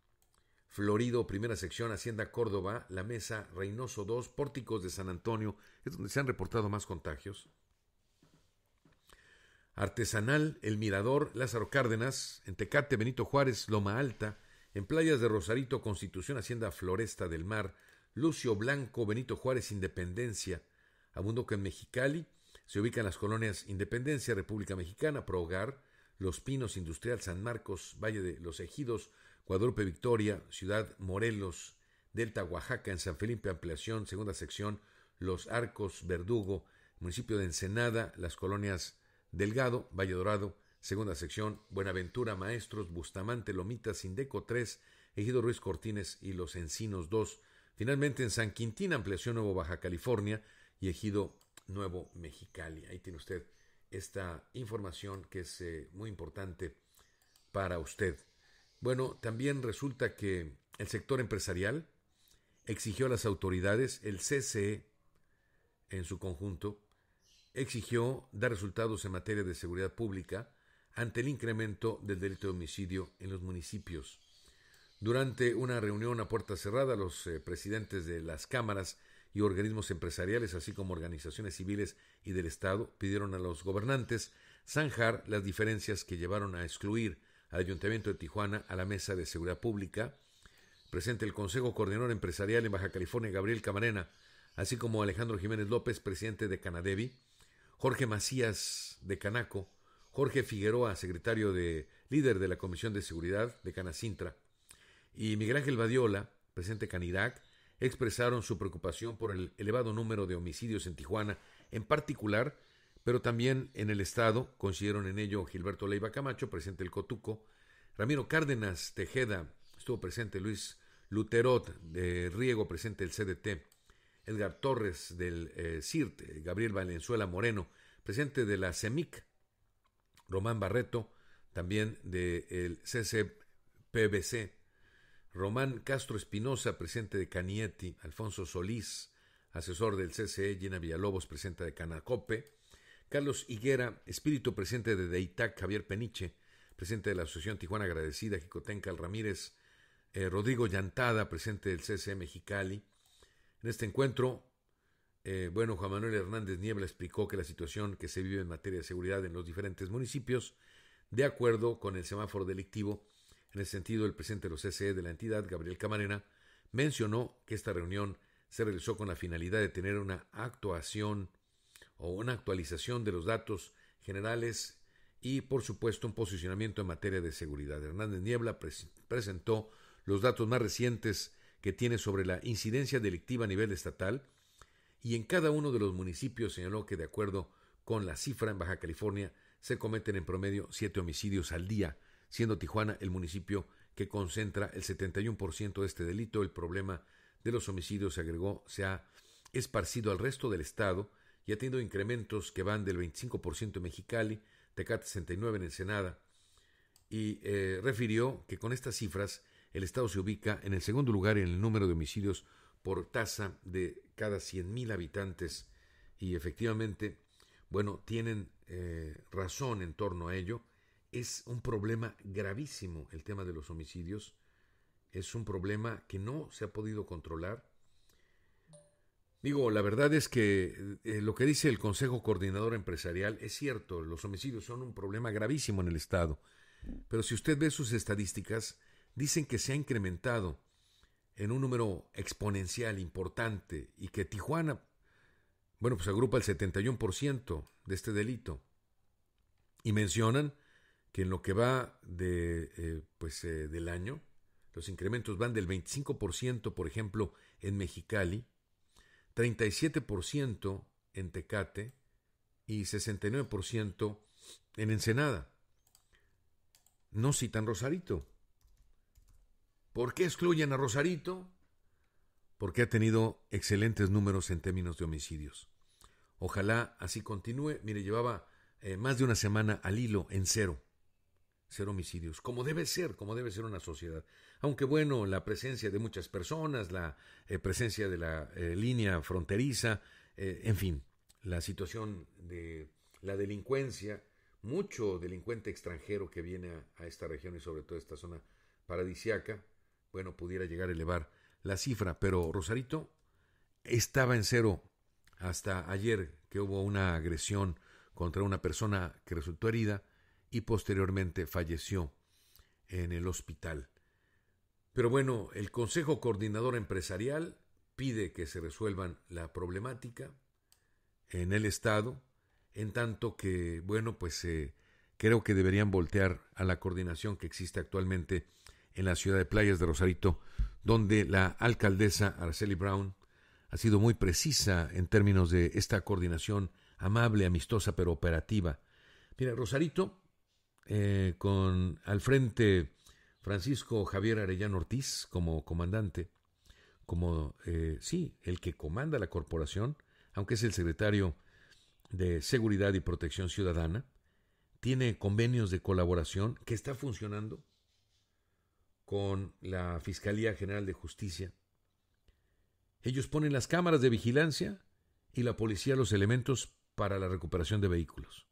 Florido, primera sección, Hacienda Córdoba, La Mesa, Reynoso II, Pórticos de San Antonio, es donde se han reportado más contagios. Artesanal, El Mirador, Lázaro Cárdenas, en Tecate, Benito Juárez, Loma Alta, en Playas de Rosarito, Constitución, Hacienda Floresta del Mar, Lucio Blanco, Benito Juárez, Independencia. Abundo que en Mexicali se ubican las colonias Independencia, República Mexicana, Prohogar, Los Pinos, Industrial, San Marcos, Valle de los Ejidos, Guadalupe Victoria, Ciudad Morelos, Delta Oaxaca, en San Felipe Ampliación, segunda sección, Los Arcos, Verdugo, municipio de Ensenada, las colonias Delgado, Valle Dorado, segunda sección, Buenaventura, Maestros, Bustamante, Lomitas, Indeco tres, Ejido Ruiz Cortines y Los Encinos 2, Finalmente, en San Quintín, ampliación Nuevo Baja California y Ejido Nuevo Mexicali. Ahí tiene usted esta información que es eh, muy importante para usted. Bueno, también resulta que el sector empresarial exigió a las autoridades, el CCE en su conjunto, exigió dar resultados en materia de seguridad pública ante el incremento del delito de homicidio en los municipios. Durante una reunión a puerta cerrada, los eh, presidentes de las cámaras y organismos empresariales, así como organizaciones civiles y del Estado, pidieron a los gobernantes zanjar las diferencias que llevaron a excluir al Ayuntamiento de Tijuana a la Mesa de Seguridad Pública, presente el Consejo Coordinador Empresarial en Baja California, Gabriel Camarena, así como Alejandro Jiménez López, presidente de Canadevi, Jorge Macías de Canaco, Jorge Figueroa, secretario de líder de la Comisión de Seguridad de Canacintra, y Miguel Ángel Badiola, presente Canirac, expresaron su preocupación por el elevado número de homicidios en Tijuana en particular, pero también en el Estado, consiguieron en ello Gilberto Leiva Camacho, presente el Cotuco, Ramiro Cárdenas Tejeda, estuvo presente Luis Luterot de Riego, presente el CDT, Edgar Torres del eh, CIRT, Gabriel Valenzuela Moreno, presente de la CEMIC, e Román Barreto, también del de CCPBC, Román Castro Espinosa, presidente de Canieti. Alfonso Solís, asesor del CCE, Gina Villalobos, presidente de Canacope, Carlos Higuera, espíritu presidente de DEITAC, Javier Peniche, presidente de la Asociación Tijuana Agradecida, Jicotencal Ramírez, eh, Rodrigo Llantada, presidente del CCE Mexicali. En este encuentro, eh, bueno, Juan Manuel Hernández Niebla explicó que la situación que se vive en materia de seguridad en los diferentes municipios, de acuerdo con el semáforo delictivo, en ese sentido, el presidente de los CCE de la entidad, Gabriel Camarena, mencionó que esta reunión se realizó con la finalidad de tener una actuación o una actualización de los datos generales y, por supuesto, un posicionamiento en materia de seguridad. Hernández Niebla presentó los datos más recientes que tiene sobre la incidencia delictiva a nivel estatal y en cada uno de los municipios señaló que, de acuerdo con la cifra en Baja California, se cometen en promedio siete homicidios al día siendo Tijuana el municipio que concentra el 71% de este delito. El problema de los homicidios, se agregó, se ha esparcido al resto del estado y ha tenido incrementos que van del 25% en Mexicali, Tecate 69 en Ensenada, y eh, refirió que con estas cifras el estado se ubica en el segundo lugar en el número de homicidios por tasa de cada 100.000 habitantes y efectivamente, bueno, tienen eh, razón en torno a ello es un problema gravísimo el tema de los homicidios. Es un problema que no se ha podido controlar. Digo, la verdad es que eh, lo que dice el Consejo Coordinador Empresarial es cierto, los homicidios son un problema gravísimo en el Estado. Pero si usted ve sus estadísticas, dicen que se ha incrementado en un número exponencial importante y que Tijuana, bueno, pues agrupa el 71% de este delito. Y mencionan que en lo que va de, eh, pues, eh, del año, los incrementos van del 25%, por ejemplo, en Mexicali, 37% en Tecate y 69% en Ensenada. No citan Rosarito. ¿Por qué excluyen a Rosarito? Porque ha tenido excelentes números en términos de homicidios. Ojalá así continúe. Mire, llevaba eh, más de una semana al hilo en cero ser homicidios, como debe ser, como debe ser una sociedad. Aunque bueno, la presencia de muchas personas, la eh, presencia de la eh, línea fronteriza, eh, en fin, la situación de la delincuencia, mucho delincuente extranjero que viene a, a esta región y sobre todo a esta zona paradisiaca, bueno, pudiera llegar a elevar la cifra, pero Rosarito estaba en cero hasta ayer que hubo una agresión contra una persona que resultó herida, y posteriormente falleció en el hospital. Pero bueno, el Consejo Coordinador Empresarial pide que se resuelvan la problemática en el Estado, en tanto que, bueno, pues eh, creo que deberían voltear a la coordinación que existe actualmente en la ciudad de Playas de Rosarito, donde la alcaldesa Araceli Brown ha sido muy precisa en términos de esta coordinación amable, amistosa, pero operativa. Mira, Rosarito eh, con al frente Francisco Javier Arellano Ortiz como comandante, como, eh, sí, el que comanda la corporación, aunque es el secretario de Seguridad y Protección Ciudadana, tiene convenios de colaboración que está funcionando con la Fiscalía General de Justicia. Ellos ponen las cámaras de vigilancia y la policía los elementos para la recuperación de vehículos.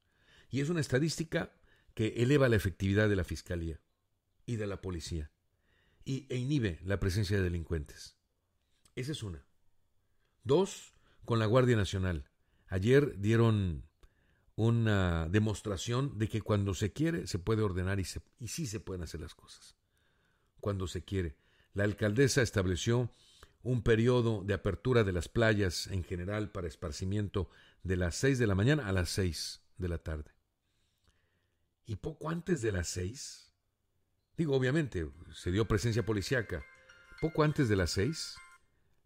Y es una estadística que eleva la efectividad de la Fiscalía y de la policía y, e inhibe la presencia de delincuentes. Esa es una. Dos, con la Guardia Nacional. Ayer dieron una demostración de que cuando se quiere se puede ordenar y, y sí se pueden hacer las cosas. Cuando se quiere. La alcaldesa estableció un periodo de apertura de las playas en general para esparcimiento de las 6 de la mañana a las 6 de la tarde y poco antes de las seis, digo, obviamente, se dio presencia policíaca, poco antes de las seis,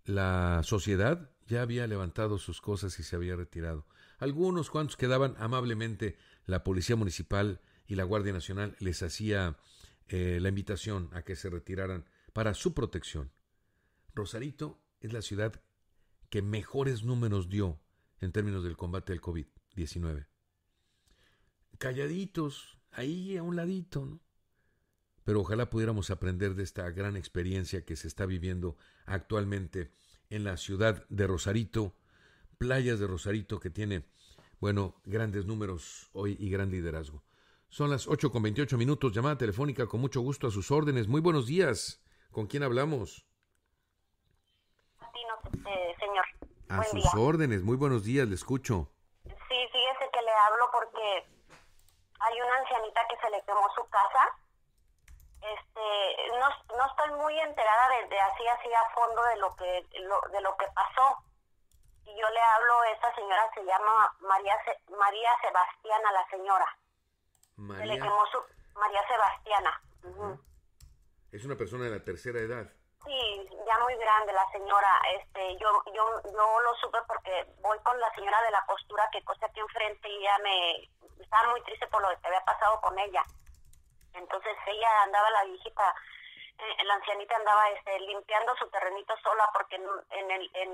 la sociedad ya había levantado sus cosas y se había retirado. Algunos cuantos quedaban amablemente, la Policía Municipal y la Guardia Nacional les hacía eh, la invitación a que se retiraran para su protección. Rosarito es la ciudad que mejores números dio en términos del combate al COVID-19 calladitos, ahí a un ladito, ¿no? Pero ojalá pudiéramos aprender de esta gran experiencia que se está viviendo actualmente en la ciudad de Rosarito, playas de Rosarito que tiene, bueno, grandes números hoy y gran liderazgo. Son las 8 con 28 minutos, llamada telefónica con mucho gusto a sus órdenes. Muy buenos días. ¿Con quién hablamos? Eh, señor. A sus órdenes, muy buenos días, le escucho. hay una ancianita que se le quemó su casa. Este, no, estoy muy enterada de, así así a fondo de lo que de lo que pasó. Y yo le hablo, a esa señora se llama María María Sebastiana la señora. Se le quemó su María Sebastiana. Es una persona de la tercera edad. Sí, ya muy grande la señora. Este, yo, yo, yo lo supe porque voy con la señora de la costura que cose aquí enfrente y ya me estaba muy triste por lo que había pasado con ella. Entonces ella andaba la viejita, eh, la ancianita andaba este, limpiando su terrenito sola porque en, el, en,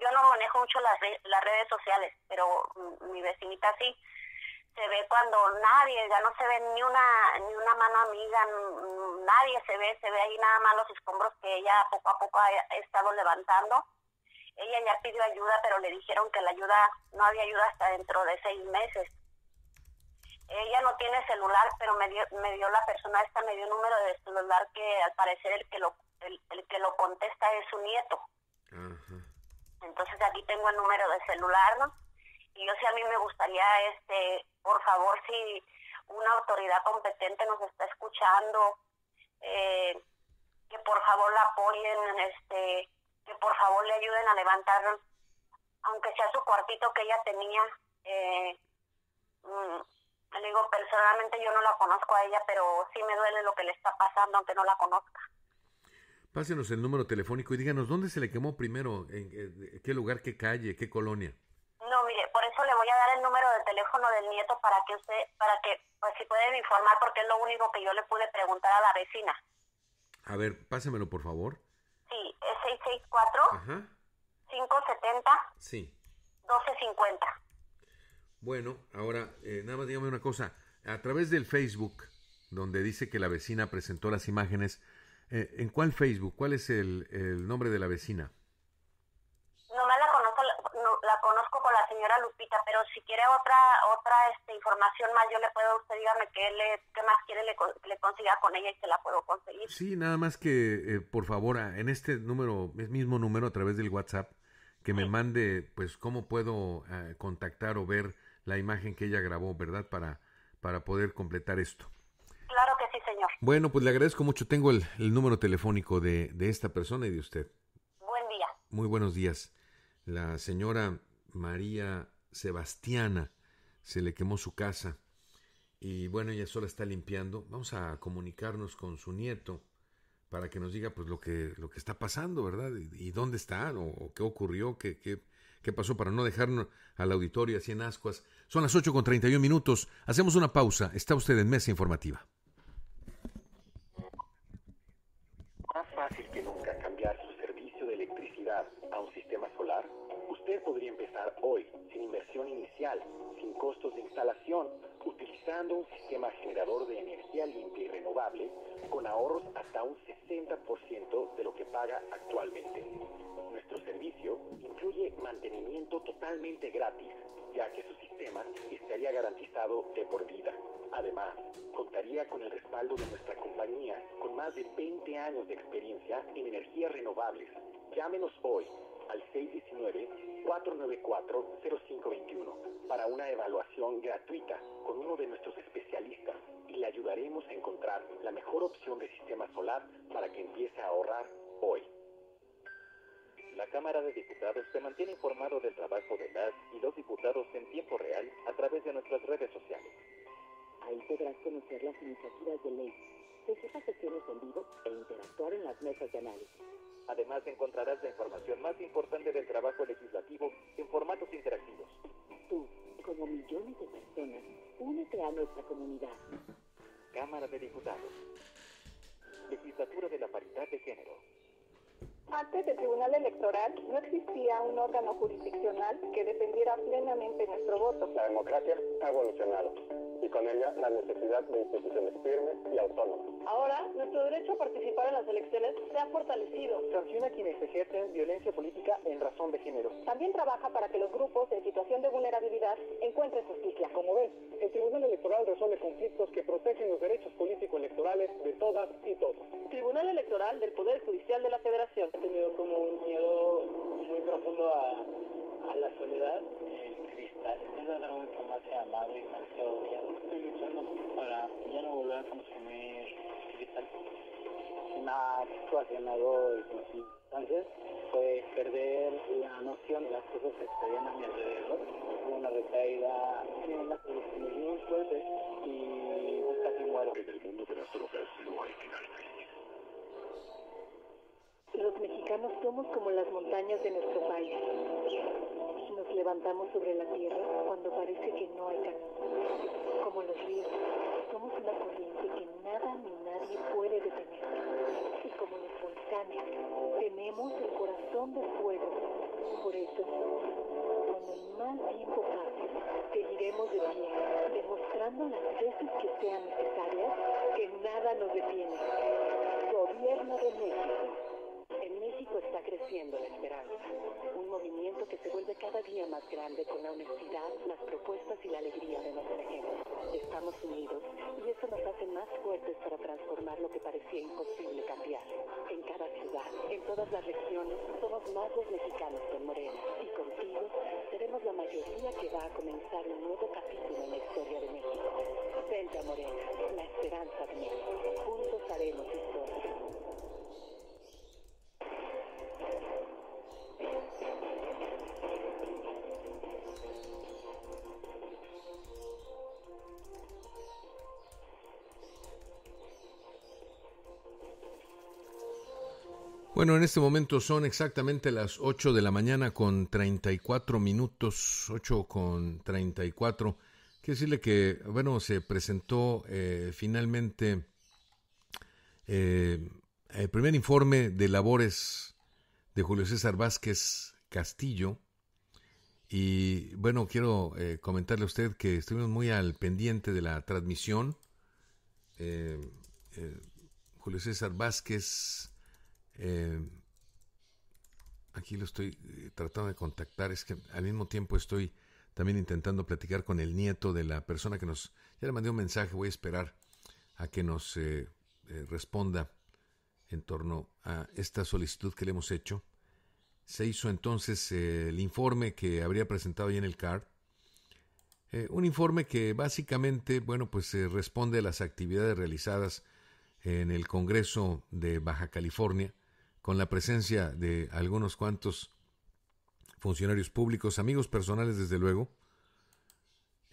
yo no manejo mucho las, las redes sociales, pero mi vecinita sí se ve cuando nadie, ya no se ve ni una, ni una mano amiga, nadie se ve, se ve ahí nada más los escombros que ella poco a poco ha estado levantando. Ella ya pidió ayuda, pero le dijeron que la ayuda, no había ayuda hasta dentro de seis meses. Ella no tiene celular, pero me dio, me dio la persona esta, me dio un número de celular que al parecer el que lo, el, que lo contesta es su nieto. Entonces aquí tengo el número de celular, ¿no? y yo sí a mí me gustaría, este, por favor, si una autoridad competente nos está escuchando, eh, que por favor la apoyen, este, que por favor le ayuden a levantar, aunque sea su cuartito que ella tenía. Eh, mm, le digo, personalmente yo no la conozco a ella, pero sí me duele lo que le está pasando, aunque no la conozca. Pásenos el número telefónico y díganos dónde se le quemó primero, en qué lugar, qué calle, qué colonia mire, por eso le voy a dar el número de teléfono del nieto para que usted, para que, pues si pueden informar, porque es lo único que yo le pude preguntar a la vecina. A ver, pásemelo, por favor. Sí, es 664 570 sí. 1250. Bueno, ahora, eh, nada más dígame una cosa. A través del Facebook, donde dice que la vecina presentó las imágenes, eh, ¿en cuál Facebook? ¿Cuál es el, el nombre de la vecina? la conozco con la señora Lupita, pero si quiere otra otra este, información más, yo le puedo, usted dígame qué, le, más quiere le, le consiga con ella y se la puedo conseguir. Sí, nada más que, eh, por favor, en este número, el mismo número a través del WhatsApp, que me mande, pues, cómo puedo eh, contactar o ver la imagen que ella grabó, ¿verdad? Para, para poder completar esto. Claro que sí, señor. Bueno, pues le agradezco mucho. Tengo el, número telefónico de, de esta persona y de usted. Buen día. Muy buenos días la señora María Sebastiana se le quemó su casa y bueno, ella sola está limpiando. Vamos a comunicarnos con su nieto para que nos diga pues lo que, lo que está pasando, ¿verdad? Y, dónde está, o, qué ocurrió, qué, qué, qué, pasó, para no dejarnos al auditorio así en ascuas. Son las ocho con 31 minutos, hacemos una pausa, está usted en Mesa Informativa. podría empezar hoy, sin inversión inicial, sin costos de instalación, utilizando un sistema generador de energía limpia y renovable, con ahorros hasta un 60% de lo que paga actualmente. Nuestro servicio incluye mantenimiento totalmente gratis, ya que su sistema estaría garantizado de por vida. Además, contaría con el respaldo de nuestra compañía con más de 20 años de experiencia en energías renovables. Llámenos hoy al 619-494-0521 para una evaluación gratuita con uno de nuestros especialistas y le ayudaremos a encontrar la mejor opción de sistema solar para que empiece a ahorrar hoy. La Cámara de Diputados se mantiene informado del trabajo de las y los diputados en tiempo real a través de nuestras redes sociales. Ahí podrás conocer las iniciativas de ley, seguir las sesiones en vivo e interactuar en las mesas de análisis. Además encontrarás la información más importante del trabajo legislativo en formatos interactivos. Tú, como millones de personas, únete a nuestra comunidad. Cámara de Diputados. Legislatura de la Paridad de Género. Antes del Tribunal Electoral no existía un órgano jurisdiccional que defendiera plenamente nuestro voto. La democracia ha evolucionado y con ella la necesidad de instituciones firmes y autónomas. Ahora, nuestro derecho a participar en las elecciones se ha fortalecido. Sanciona a quienes ejercen violencia política en razón de género. También trabaja para que los grupos en situación de vulnerabilidad encuentren justicia. Como ves, el Tribunal Electoral resuelve conflictos que protegen los derechos políticos electorales de todas y todos. Tribunal Electoral del Poder Judicial de la Federación he tenido como un miedo muy profundo a, la soledad. El cristal es la droga que más he amado y más odiado. Estoy luchando para ya no volver a consumir cristal. Una situación algo difícil. Entonces fue pues, perder la noción de las cosas que estarían a mi alrededor. Hubo una recaída en la muy fuerte y casi muero. En el mundo de las drogas no hay los mexicanos somos como las montañas de nuestro país. Nos levantamos sobre la tierra cuando parece que no hay camino. Como los ríos, somos una corriente que nada ni nadie puede detener. Y como los volcanes, tenemos el corazón de fuego. Por eso, cuando el mal tiempo pase, seguiremos de pie, demostrando las veces que sean necesarias que nada nos detiene. Gobierno de México. En México está creciendo la esperanza, un movimiento que se vuelve cada día más grande con la honestidad, las propuestas y la alegría de nuestra gente. Estamos unidos y eso nos hace más fuertes para transformar lo que parecía imposible cambiar. En cada ciudad, en todas las regiones, somos más los mexicanos que Morena y contigo seremos la mayoría que va a comenzar un nuevo capítulo en la historia de México. Vente a Morena, la esperanza de Juntos haremos historia. Bueno, en este momento son exactamente las 8 de la mañana con 34 minutos, 8 con 34. Quiero decirle que, bueno, se presentó eh, finalmente eh, el primer informe de labores de Julio César Vázquez Castillo. Y bueno, quiero eh, comentarle a usted que estuvimos muy al pendiente de la transmisión. Julio César Vázquez eh, aquí lo estoy eh, tratando de contactar, es que al mismo tiempo estoy también intentando platicar con el nieto de la persona que nos... Ya le mandé un mensaje, voy a esperar a que nos eh, responda en torno a esta solicitud que le hemos hecho. Se hizo entonces el informe que habría presentado ya en el CAR. un informe que básicamente, bueno, pues responde a las actividades realizadas en el Congreso de Baja California con la presencia de algunos cuantos funcionarios públicos, amigos personales desde luego,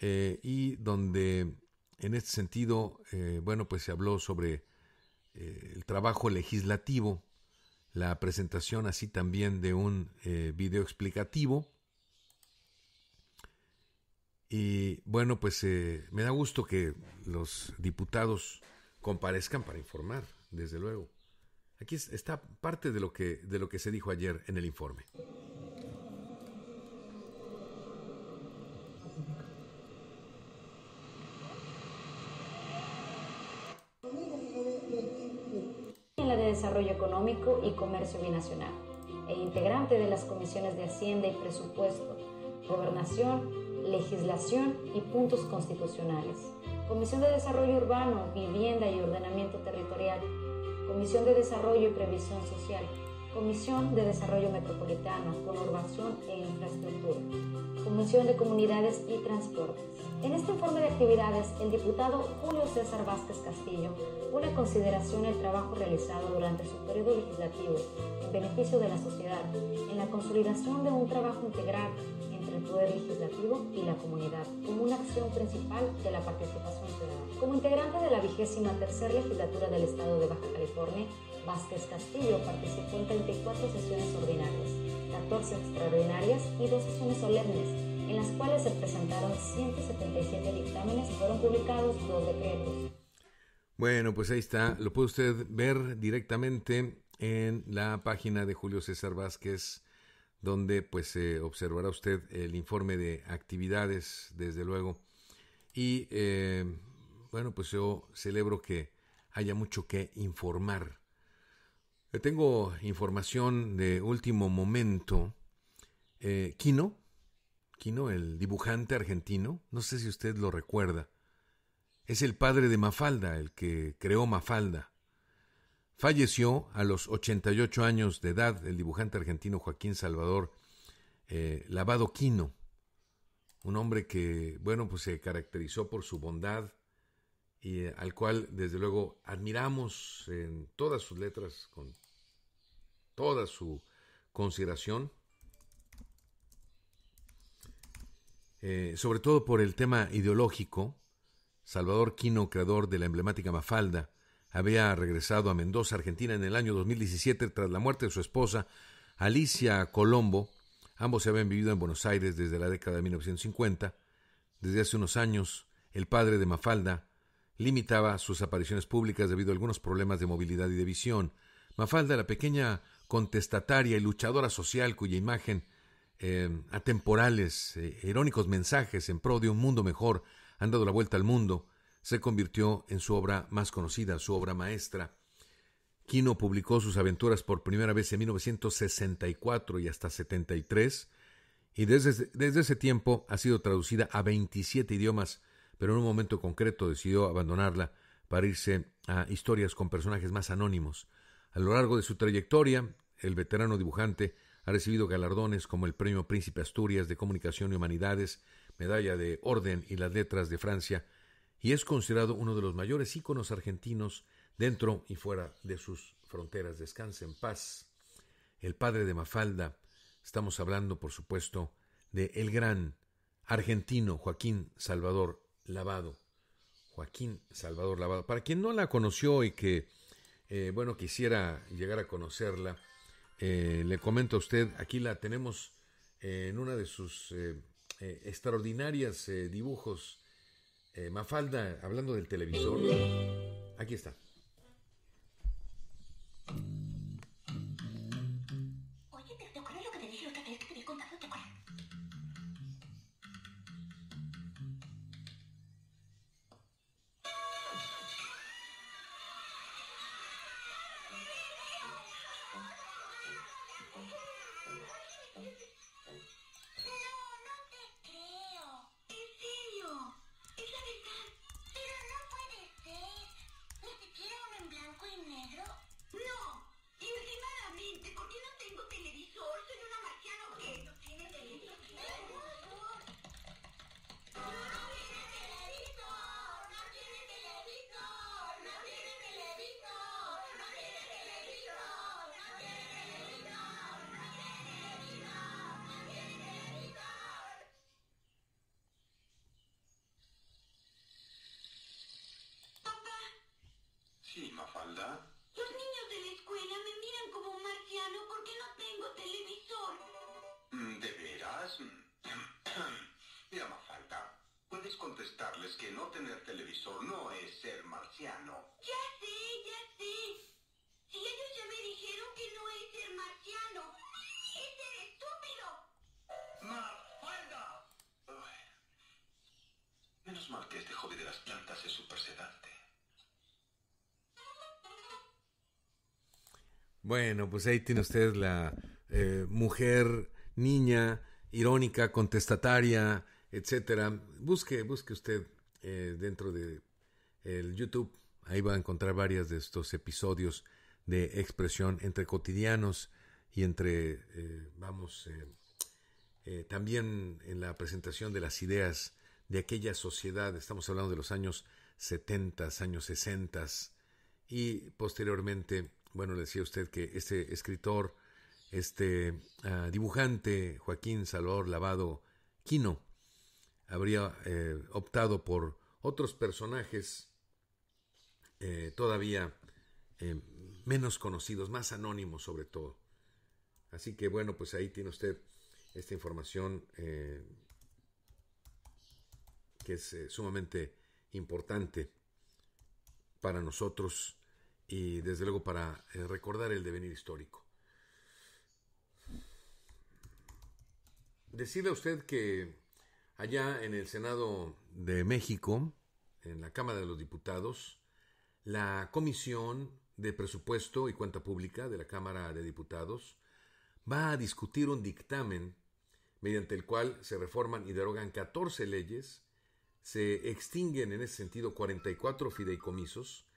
eh, y donde en este sentido, eh, bueno, pues se habló sobre eh, el trabajo legislativo, la presentación así también de un video explicativo, y bueno, pues me da gusto que los diputados comparezcan para informar, desde luego. Aquí está parte de lo que, de lo que se dijo ayer en el informe. En la de Desarrollo Económico y Comercio Binacional e integrante de las comisiones de Hacienda y Presupuesto, Gobernación, Legislación y Puntos Constitucionales, Comisión de Desarrollo Urbano, Vivienda y Ordenamiento Territorial Comisión de Desarrollo y Previsión Social, Comisión de Desarrollo Metropolitano, Conurbación e Infraestructura, Comisión de Comunidades y Transportes. En este informe de actividades, el diputado Julio César Vázquez Castillo pone consideración el trabajo realizado durante su periodo legislativo en beneficio de la sociedad, en la consolidación de un trabajo integral el Poder Legislativo y la comunidad como una acción principal de la participación ciudadana. Como integrante de la vigésima tercera legislatura del Estado de Baja California, Vázquez Castillo participó en 34 sesiones ordinarias, 14 extraordinarias y dos sesiones solemnes, en las cuales se presentaron 177 dictámenes y fueron publicados dos decretos. Bueno, pues ahí está, lo puede usted ver directamente en la página de Julio César Vázquez donde pues se observará usted el informe de actividades, desde luego. Y eh, bueno, pues yo celebro que haya mucho que informar. Eh, tengo información de último momento. Quino, eh, Quino, el dibujante argentino, no sé si usted lo recuerda, es el padre de Mafalda, el que creó Mafalda. Falleció a los 88 años de edad el dibujante argentino Joaquín Salvador eh, Lavado Quino, un hombre que, bueno, pues se caracterizó por su bondad y eh, al cual, desde luego, admiramos en todas sus letras, con toda su consideración, eh, sobre todo por el tema ideológico. Salvador Quino, creador de la emblemática Mafalda, había regresado a Mendoza, Argentina, en el año 2017 tras la muerte de su esposa, Alicia Colombo. Ambos se habían vivido en Buenos Aires desde la década de 1950. Desde hace unos años, el padre de Mafalda limitaba sus apariciones públicas debido a algunos problemas de movilidad y de visión. Mafalda, la pequeña contestataria y luchadora social cuya imagen, eh, atemporales, irónicos eh, mensajes en pro de un mundo mejor han dado la vuelta al mundo, se convirtió en su obra más conocida, su obra maestra. Quino publicó sus aventuras por primera vez en 1964 y hasta 73, y desde, desde ese tiempo ha sido traducida a 27 idiomas, pero en un momento concreto decidió abandonarla para irse a historias con personajes más anónimos. A lo largo de su trayectoria, el veterano dibujante ha recibido galardones como el Premio Príncipe Asturias de Comunicación y Humanidades, Medalla de Orden y las Letras de Francia, y es considerado uno de los mayores íconos argentinos dentro y fuera de sus fronteras. Descanse en paz. El padre de Mafalda. Estamos hablando, por supuesto, de el gran argentino Joaquín Salvador Lavado. Joaquín Salvador Lavado. Para quien no la conoció y que, eh, bueno, quisiera llegar a conocerla, eh, le comento a usted, aquí la tenemos eh, en una de sus extraordinarias dibujos eh, Mafalda, hablando del televisor. Aquí está. Sí, Mafalda. Los niños de la escuela me miran como un marciano porque no tengo televisor. Mm, ¿De veras? Mira, mm, Mafalda, puedes contestarles que no tener televisor no es ser marciano. Ya sé, ya sé. Si ellos ya me dijeron que no es ser marciano, es ser estúpido. ¡Mafalda! Menos mal que este hobby de las plantas es súper sedante. Bueno, pues ahí tiene usted la eh, mujer, niña, irónica, contestataria, etcétera. Busque, busque usted eh, dentro de el YouTube. Ahí va a encontrar varias de estos episodios de expresión entre cotidianos y entre, eh, vamos, también en la presentación de las ideas de aquella sociedad. Estamos hablando de los años 70, años 60 y posteriormente bueno, le decía usted que este escritor, este ah, dibujante, Joaquín Salvador Lavado Quino, habría eh, optado por otros personajes eh, todavía eh, menos conocidos, más anónimos sobre todo. Así que bueno, pues ahí tiene usted esta información que es sumamente importante para nosotros y desde luego para eh, recordar el devenir histórico. Decida usted que allá en el Senado de México, en la Cámara de los Diputados, la Comisión de Presupuesto y Cuenta Pública de la Cámara de Diputados va a discutir un dictamen mediante el cual se reforman y derogan 14 leyes, se extinguen en ese sentido 44 fideicomisos,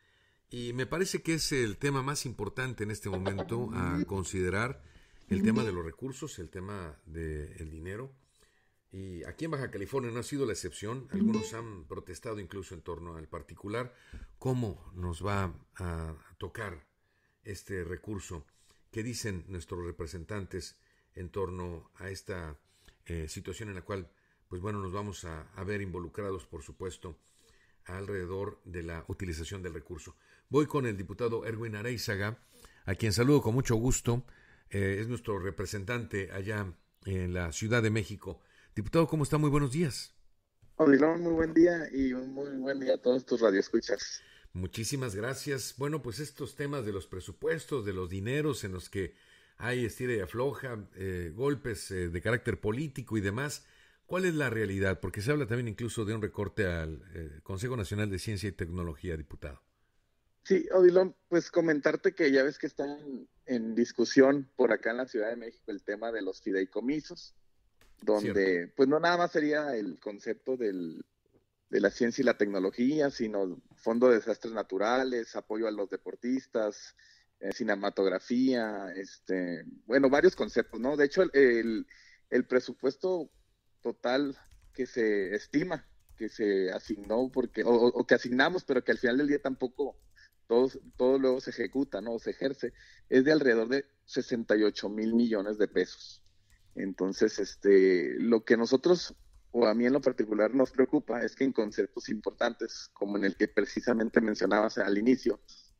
y me parece que es el tema más importante en este momento a considerar, el tema de los recursos, el tema del dinero. Y aquí en Baja California no ha sido la excepción. Algunos han protestado incluso en torno al particular. ¿Cómo nos va a tocar este recurso? ¿Qué dicen nuestros representantes en torno a esta eh, situación en la cual, pues bueno, nos vamos a ver involucrados, por supuesto, alrededor de la utilización del recurso? Voy con el diputado Erwin Areizaga, a quien saludo con mucho gusto. Eh, es nuestro representante allá en la Ciudad de México. Diputado, ¿cómo está? Muy buenos días. muy buen día y muy buen día a todos tus radioescuchas. Muchísimas gracias. Bueno, pues estos temas de los presupuestos, de los dineros en los que hay estira y afloja, eh, golpes eh, de carácter político y demás, ¿cuál es la realidad? Porque se habla también incluso de un recorte al Consejo Nacional de Ciencia y Tecnología, diputado. Sí, Odilon, pues comentarte que ya ves que está en, discusión por acá en la Ciudad de México el tema de los fideicomisos, donde pues no nada más sería el concepto del, de la ciencia y la tecnología, sino fondo de desastres naturales, apoyo a los deportistas, eh, cinematografía, este, bueno, varios conceptos, ¿no? De hecho, el, el, presupuesto total que se estima, que se asignó, porque, o que asignamos, pero que al final del día tampoco todo, todo luego se ejecuta, ¿no? Se ejerce, es de alrededor de 68 mil millones de pesos. Entonces, este, lo que nosotros, o a mí en lo particular, nos preocupa es que en conceptos importantes, como en el que precisamente mencionabas al inicio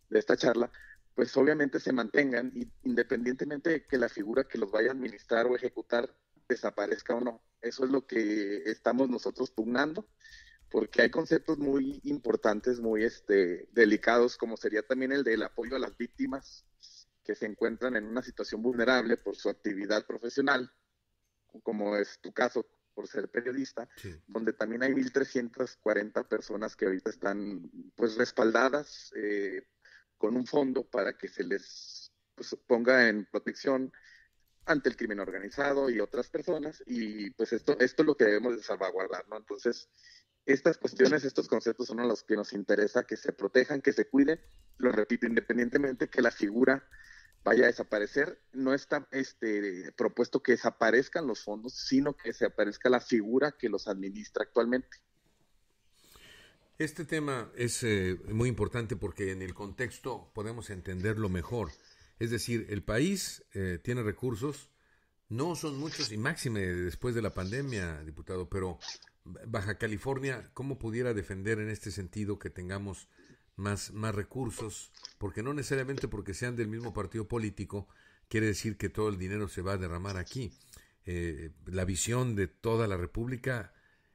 de esta charla, pues obviamente se mantengan independientemente de que la figura que los vaya a administrar o ejecutar desaparezca o no. Eso es lo que estamos nosotros pugnando porque hay conceptos muy importantes, muy este, delicados, como sería también el del apoyo a las víctimas que se encuentran en una situación vulnerable por su actividad profesional, como es tu caso por ser periodista, donde también hay 1.340 personas que ahorita están pues respaldadas eh, con un fondo para que se les pues, ponga en protección ante el crimen organizado y otras personas y pues esto esto es lo que debemos salvaguardar, ¿no? Entonces, estas cuestiones, estos conceptos son los que nos interesa que se protejan, que se cuiden. Lo repito, independientemente que la figura vaya a desaparecer, no está este, propuesto que desaparezcan los fondos, sino que se aparezca la figura que los administra actualmente. Este tema es eh, muy importante porque en el contexto podemos entenderlo mejor. Es decir, el país eh, tiene recursos, no son muchos y máxime después de la pandemia, diputado, pero Baja California, ¿cómo pudiera defender en este sentido que tengamos más, más recursos? Porque no necesariamente porque sean del mismo partido político quiere decir que todo el dinero se va a derramar aquí. Eh, la visión de toda la República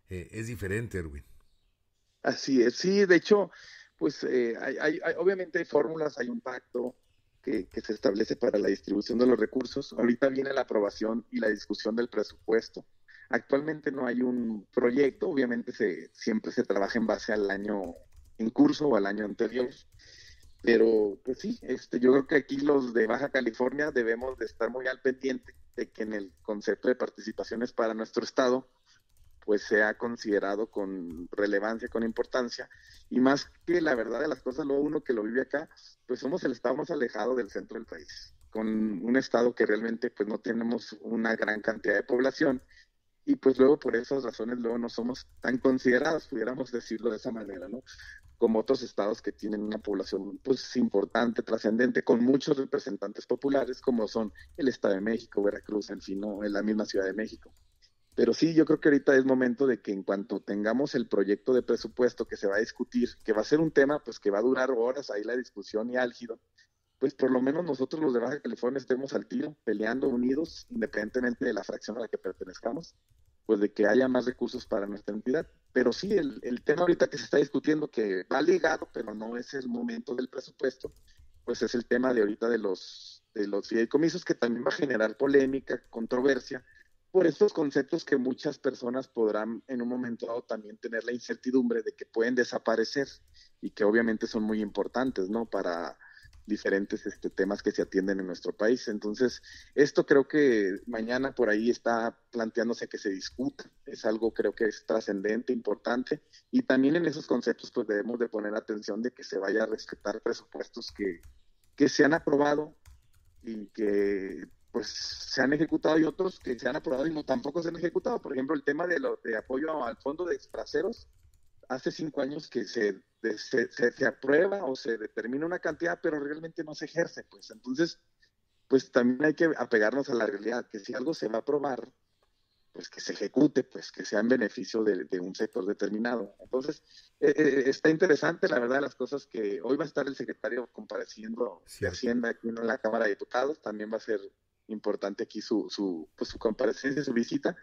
eh, es diferente, Erwin. Así es, sí, de hecho, pues eh, hay, obviamente hay fórmulas, hay un pacto que, que se establece para la distribución de los recursos. Ahorita viene la aprobación y la discusión del presupuesto. Actualmente no hay un proyecto, obviamente se, siempre se trabaja en base al año en curso o al año anterior. Pero pues sí, este, yo creo que aquí los de Baja California debemos de estar muy al pendiente de que en el concepto de participaciones para nuestro estado pues sea considerado con relevancia, con importancia. Y más que la verdad de las cosas, lo uno que lo vive acá, pues somos el estado más alejado del centro del país, con un estado que realmente pues no tenemos una gran cantidad de población y pues luego por esas razones luego no somos tan considerados, pudiéramos decirlo de esa manera, ¿no? Como otros estados que tienen una población pues importante, trascendente, con muchos representantes populares como son el Estado de México, Veracruz, en fin, ¿no? En la misma Ciudad de México. Pero sí, yo creo que ahorita es momento de que en cuanto tengamos el proyecto de presupuesto que se va a discutir, que va a ser un tema pues que va a durar horas ahí la discusión y álgido, pues por lo menos nosotros los de Baja California estemos al tiro, peleando unidos, independientemente de la fracción a la que pertenezcamos, pues de que haya más recursos para nuestra entidad. Pero sí, el, tema ahorita que se está discutiendo, que va ligado, pero no es el momento del presupuesto, pues es el tema de ahorita de los, de los fideicomisos, que también va a generar polémica, controversia, por estos conceptos que muchas personas podrán en un momento dado también tener la incertidumbre de que pueden desaparecer y que obviamente son muy importantes, ¿no? Para diferentes este, temas que se atienden en nuestro país. Entonces, esto creo que mañana por ahí está planteándose que se discuta. Es algo creo que es trascendente, importante. Y también en esos conceptos pues debemos de poner atención de que se vaya a respetar presupuestos que, que se han aprobado y que pues se han ejecutado y otros que se han aprobado y no, tampoco se han ejecutado. Por ejemplo, el tema de, lo, de apoyo al fondo de extraceros, hace cinco años que se, se, se, aprueba o se determina una cantidad, pero realmente no se ejerce, pues entonces, pues también hay que apegarnos a la realidad, que si algo se va a aprobar, pues que se ejecute, pues que sea en beneficio de, un sector determinado. Entonces, eh, eh, está interesante, la verdad, las cosas que hoy va a estar el secretario compareciendo si de Hacienda aquí en la Cámara de Diputados, también va a ser importante aquí su, su, pues, su comparecencia, su visita.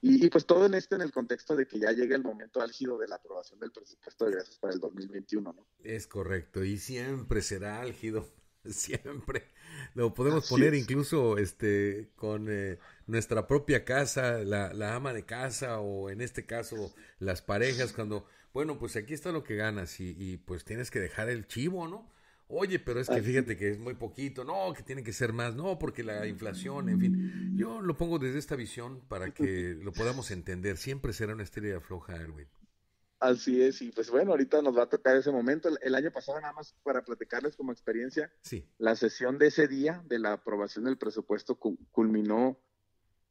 Y, pues todo en esto en el contexto de que ya llega el momento álgido de la aprobación del presupuesto de gracias para el 2021, ¿no? Es correcto, y siempre será álgido, siempre. Lo podemos poner incluso este con eh, nuestra propia casa, la, ama de casa o en este caso las parejas, cuando, bueno, pues aquí está lo que ganas y pues tienes que dejar el chivo, ¿no? Oye, pero es que fíjate que es muy poquito, no, que tiene que ser más, no, porque la inflación, en fin. Yo lo pongo desde esta visión para que lo podamos entender. Siempre será una estrella floja, Erwin. Así es, y pues bueno, ahorita nos va a tocar ese momento. El, año pasado, nada más para platicarles como experiencia, sí. la sesión de ese día de la aprobación del presupuesto culminó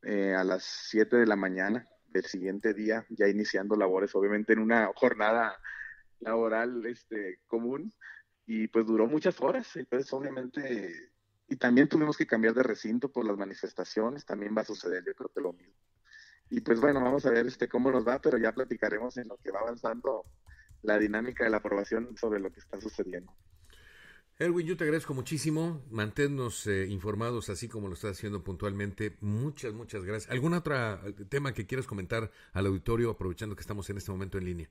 eh, a las 7 de la mañana del siguiente día, ya iniciando labores, obviamente en una jornada laboral este, común y pues duró muchas horas, entonces obviamente, y también tuvimos que cambiar de recinto por las manifestaciones, también va a suceder yo creo que lo mismo. Y pues bueno, vamos a ver este cómo nos va, pero ya platicaremos en lo que va avanzando la dinámica de la aprobación sobre lo que está sucediendo. Erwin, yo te agradezco muchísimo. Manténnos eh, informados así como lo estás haciendo puntualmente. Muchas, muchas gracias. ¿Algún otro eh, tema que quieras comentar al auditorio aprovechando que estamos en este momento en línea?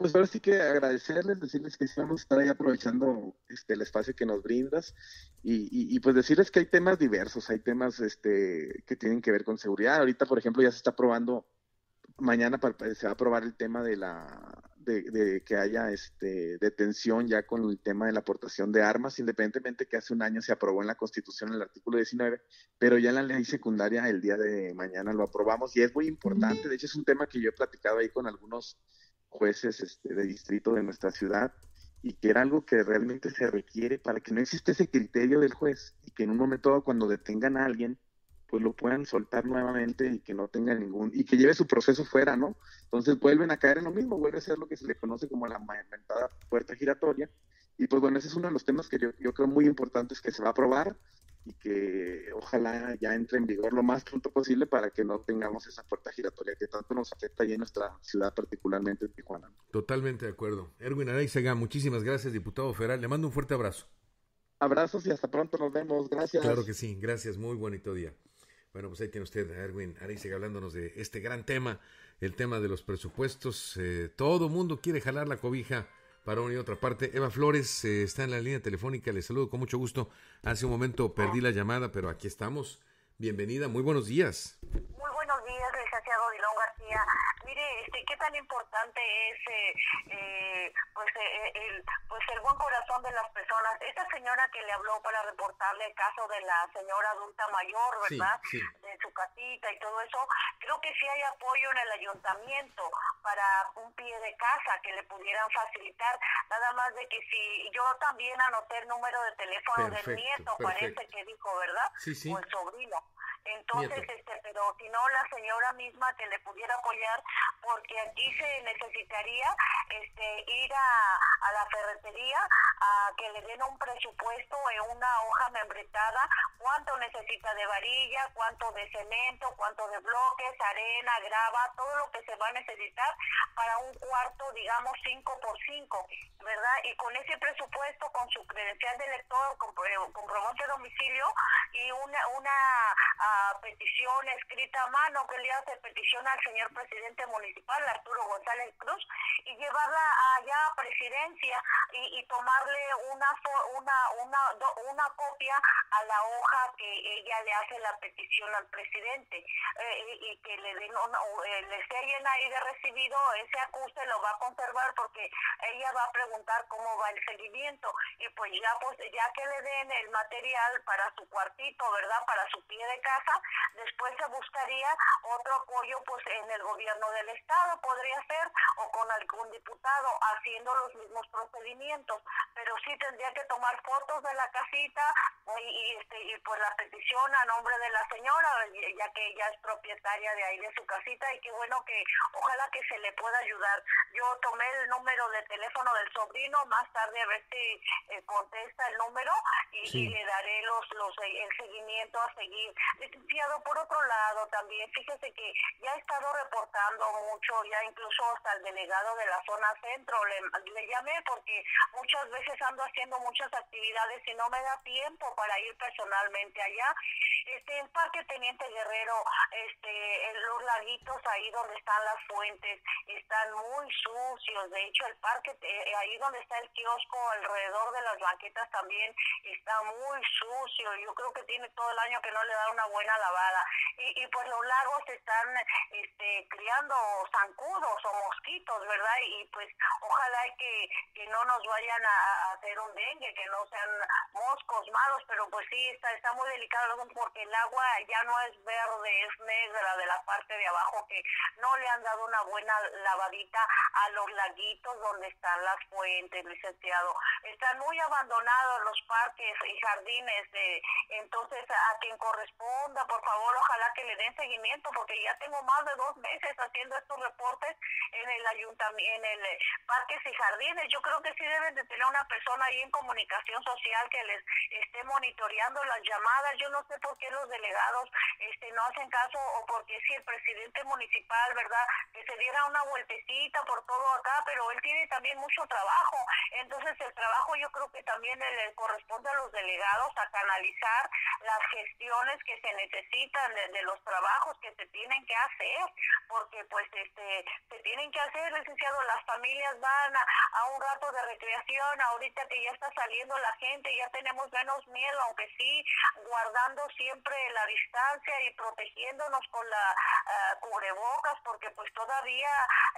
pues ahora sí que agradecerles, decirles que estamos ahí aprovechando este, el espacio que nos brindas y, pues decirles que hay temas diversos, hay temas este, que tienen que ver con seguridad. Ahorita, por ejemplo, ya se está aprobando mañana se va a probar el tema de la de, que haya este, detención ya con el tema de la aportación de armas, independientemente que hace un año se aprobó en la Constitución el artículo 19, pero ya en la ley secundaria el día de mañana lo aprobamos y es muy importante, de hecho es un tema que yo he platicado ahí con algunos jueces este, de distrito de nuestra ciudad y que era algo que realmente se requiere para que no exista ese criterio del juez y que en un momento dado cuando detengan a alguien pues lo puedan soltar nuevamente y que no tenga ningún y que lleve su proceso fuera, ¿no? Entonces vuelven a caer en lo mismo, vuelve a ser lo que se le conoce como la inventada puerta giratoria y pues bueno, ese es uno de los temas que yo, yo creo muy importantes que se va a aprobar y que ojalá ya entre en vigor lo más pronto posible para que no tengamos esa puerta giratoria que tanto nos afecta ahí en nuestra ciudad, particularmente en Tijuana. Totalmente de acuerdo. Erwin Araizaga, muchísimas gracias, diputado federal. Le mando un fuerte abrazo. Abrazos y hasta pronto, nos vemos. Gracias. Claro que sí, gracias, muy bonito día. Bueno, pues ahí tiene usted Erwin Araizaga hablándonos de este gran tema, el tema de los presupuestos. Eh, todo mundo quiere jalar la cobija para una y otra parte. Eva Flores eh, está en la línea telefónica, le saludo con mucho gusto. Hace un momento perdí la llamada, pero aquí estamos. Bienvenida, muy buenos días. Gracias, Dilón García, mire, este, qué tan importante es eh, eh, pues, eh, pues, el, buen corazón de las personas. Esta señora que le habló para reportarle el caso de la señora adulta mayor, ¿verdad? De su casita y todo eso, creo que sí hay apoyo en el ayuntamiento para un pie de casa que le pudieran facilitar, nada más de que si yo también anoté el número de teléfono del nieto, parece que dijo, ¿verdad? Sí, sí. O el sobrino entonces, este, pero si no, la señora misma que le pudiera apoyar, porque aquí se necesitaría este, ir a, a la ferretería a que le den un presupuesto en una hoja membretada, cuánto necesita de varilla, cuánto de cemento, cuánto de bloques, arena, grava, todo lo que se va a necesitar para un cuarto, digamos, 5 por 5, ¿verdad? Y con ese presupuesto, con su credencial de lector, con eh, comprobante de domicilio y una, una ah, petición escrita a mano que le hace petición al señor presidente municipal, Arturo González Cruz, y llevarla allá a presidencia y, tomarle una, una, una, copia a la hoja que ella le hace la petición al presidente eh, y, que le den o eh, le sellen ahí de recibido ese acuse, lo va a conservar porque ella va a preguntar cómo va el seguimiento y pues ya, pues, ya que le den el material para su cuartito, ¿verdad? Para su pie de casa, después se buscaría otro apoyo pues en el gobierno del estado, podría ser, o con algún diputado, haciendo los mismos procedimientos, pero sí tendría que tomar fotos de la casita y, este, pues la petición a nombre de la señora, ya que ella es propietaria de ahí de su casita y qué bueno que ojalá que se le pueda ayudar. Yo tomé el número de teléfono del sobrino, más tarde a ver si eh, contesta el número y, y, le daré los, los el seguimiento a seguir por otro lado, también fíjese que ya he estado reportando mucho, ya incluso hasta el delegado de la zona centro le, llamé porque muchas veces ando haciendo muchas actividades y no me da tiempo para ir personalmente allá. Este, en Parque Teniente Guerrero, este, en los laguitos ahí donde están las fuentes, están muy sucios. De hecho, el parque, eh, ahí donde está el kiosco, alrededor de las banquetas también está muy sucio. Yo creo que tiene todo el año que no le da una buena buena lavada. Y, pues los lagos están este, criando zancudos o mosquitos, ¿verdad? Y pues ojalá que, que no nos vayan a, hacer un dengue, que no sean moscos malos, pero pues sí, está, está muy delicado porque el agua ya no es verde, es negra de la parte de abajo que no le han dado una buena lavadita a los laguitos donde están las fuentes, licenciado. Están muy abandonados los parques y jardines, de, eh, entonces a quien corresponde por favor, ojalá que le den seguimiento, porque ya tengo más de dos meses haciendo estos reportes en el ayuntamiento, en el eh, parques y jardines. Yo creo que sí deben de tener una persona ahí en comunicación social que les esté monitoreando las llamadas. Yo no sé por qué los delegados este, no hacen caso o porque si el presidente municipal, ¿verdad? Que se diera una vueltecita por todo acá, pero él tiene también mucho trabajo. Entonces el trabajo yo creo que también le corresponde a los delegados a canalizar las gestiones que se necesitan, de, los trabajos que se tienen que hacer, porque pues este se tienen que hacer, licenciado, las familias van a, un rato de recreación, ahorita que ya está saliendo la gente, ya tenemos menos miedo, aunque sí, guardando siempre la distancia y protegiéndonos con la ah, cubrebocas, porque pues todavía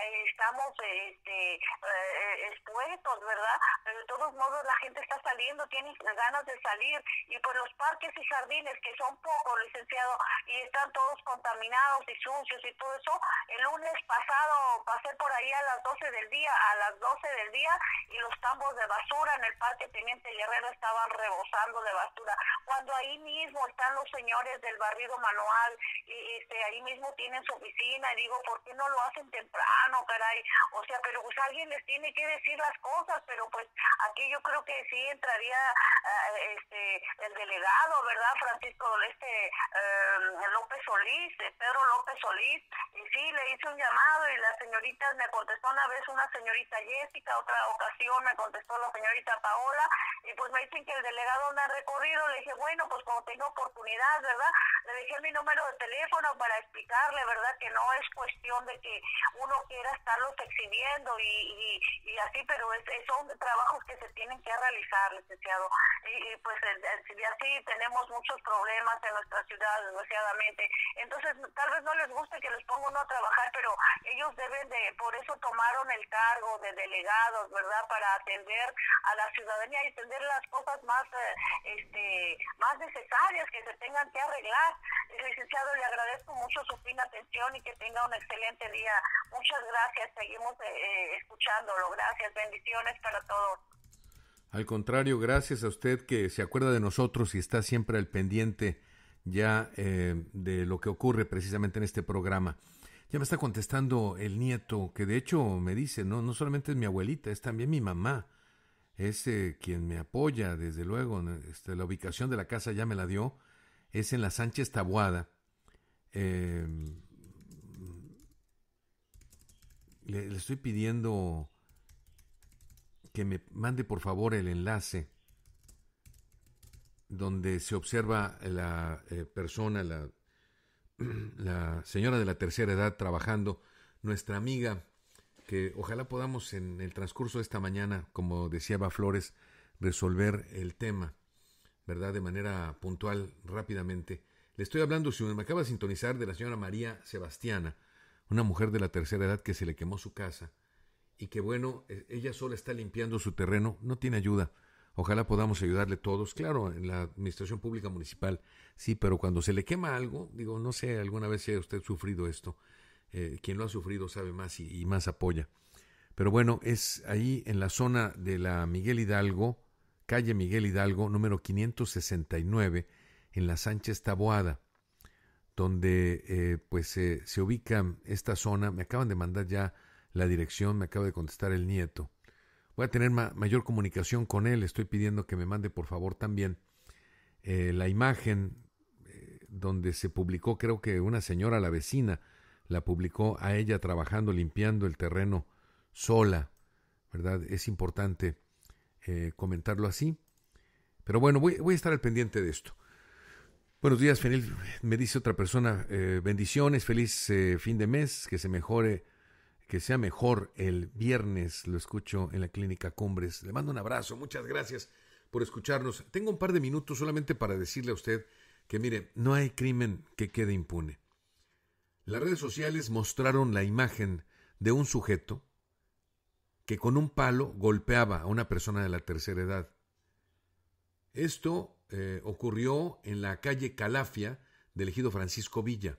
eh, estamos este, eh, expuestos, ¿verdad? Pero de todos modos la gente está saliendo, tiene ganas de salir, y por pues, los parques y jardines, que son pocos, licenciado, y están todos contaminados y sucios y todo eso. El lunes pasado pasé por ahí a las 12 del día, a las 12 del día, y los tambos de basura en el Parque Teniente Guerrero estaban rebosando de basura. Cuando ahí mismo están los señores del barrido manual, y este, ahí mismo tienen su oficina, y digo, ¿por qué no lo hacen temprano, caray? O sea, pero pues alguien les tiene que decir las cosas, pero pues aquí yo creo que sí entraría eh, este, el delegado, ¿verdad? Francisco, este eh, López Solís, Pedro López Solís, y sí, le hice un llamado y la señorita me contestó una vez una señorita Jessica, otra ocasión me contestó la señorita Paola, y pues me dicen que el delegado no ha recorrido, le dije, bueno, pues cuando tenga oportunidad, ¿verdad? Le dejé mi número de teléfono para explicarle, ¿verdad? Que no es cuestión de que uno quiera estarlos exhibiendo y, y, así, pero es, son trabajos que se tienen que realizar, licenciado. Y, pues el, eh, así tenemos muchos problemas en nuestra ciudad, desgraciadamente. Entonces, tal vez no les guste que les ponga uno a trabajar, pero ellos deben de, por eso tomaron el cargo de delegados, ¿verdad? Para atender a la ciudadanía y atender las cosas más, eh, este, más necesarias que se tengan que arreglar. Licenciado, le agradezco mucho su fina atención y que tenga un excelente día. Muchas gracias, seguimos eh, eh, escuchándolo. Gracias, bendiciones para todos. Al contrario, gracias a usted que se acuerda de nosotros y está siempre al pendiente ya eh, de lo que ocurre precisamente en este programa. Ya me está contestando el nieto, que de hecho me dice, no, no solamente es mi abuelita, es también mi mamá. Es eh, quien me apoya, desde luego. Este, la ubicación de la casa ya me la dio. Es en la Sánchez Tabuada. Eh, le estoy pidiendo que me mande por favor el enlace donde se observa la eh, persona, la, señora de la tercera edad trabajando, nuestra amiga, que ojalá podamos en el transcurso de esta mañana, como decía Eva Flores, resolver el tema, ¿verdad? De manera puntual, rápidamente. Le estoy hablando, si me acaba de sintonizar, de la señora María Sebastiana, una mujer de la tercera edad que se le quemó su casa y que, bueno, e, ella sola está limpiando su terreno, no tiene ayuda Ojalá podamos ayudarle todos. Claro, en la administración pública municipal, sí, pero cuando se le quema algo, digo, no sé, alguna vez si usted sufrido esto. Eh, quien lo ha sufrido sabe más y, más apoya. Pero bueno, es ahí en la zona de la Miguel Hidalgo, calle Miguel Hidalgo, número 569, en la Sánchez Taboada, donde eh, pues se ubica esta zona. Me acaban de mandar ya la dirección, me acaba de contestar el nieto voy a tener mayor comunicación con él. Estoy pidiendo que me mande por favor también eh, la imagen eh, donde se publicó, creo que una señora, la vecina, la publicó a ella trabajando, limpiando el terreno sola, ¿verdad? Es importante eh, comentarlo así. Pero bueno, voy, voy, a estar al pendiente de esto. Buenos días, Fenil. Me dice otra persona, bendiciones, feliz fin de mes, que se mejore que sea mejor el viernes. Lo escucho en la clínica Cumbres. Le mando un abrazo. Muchas gracias por escucharnos. Tengo un par de minutos solamente para decirle a usted que mire, no hay crimen que quede impune. Las redes sociales mostraron la imagen de un sujeto que con un palo golpeaba a una persona de la tercera edad. Esto eh, ocurrió en la calle Calafia del ejido Francisco Villa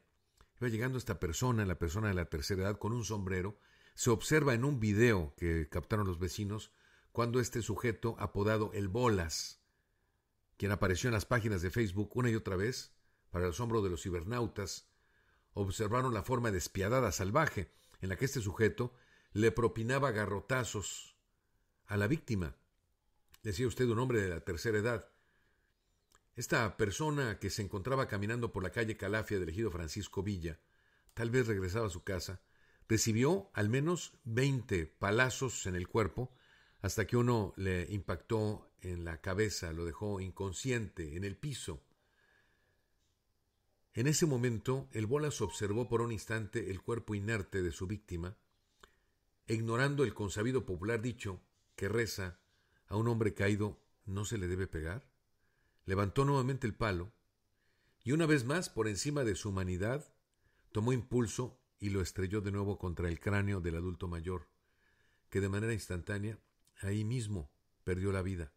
llegando esta persona, la persona de la tercera edad, con un sombrero. Se observa en un video que captaron los vecinos cuando este sujeto, apodado El Bolas, quien apareció en las páginas de Facebook una y otra vez, para el asombro de los cibernautas, observaron la forma despiadada, salvaje, en la que este sujeto le propinaba garrotazos a la víctima. Decía usted un hombre de la tercera edad. Esta persona que se encontraba caminando por la calle Calafia del ejido Francisco Villa, tal vez regresaba a su casa, recibió al menos 20 palazos en el cuerpo hasta que uno le impactó en la cabeza, lo dejó inconsciente, en el piso. En ese momento, el Bolas observó por un instante el cuerpo inerte de su víctima, ignorando el consabido popular dicho que reza a un hombre caído no se le debe pegar levantó nuevamente el palo, y una vez más, por encima de su humanidad, tomó impulso y lo estrelló de nuevo contra el cráneo del adulto mayor, que de manera instantánea, ahí mismo, perdió la vida.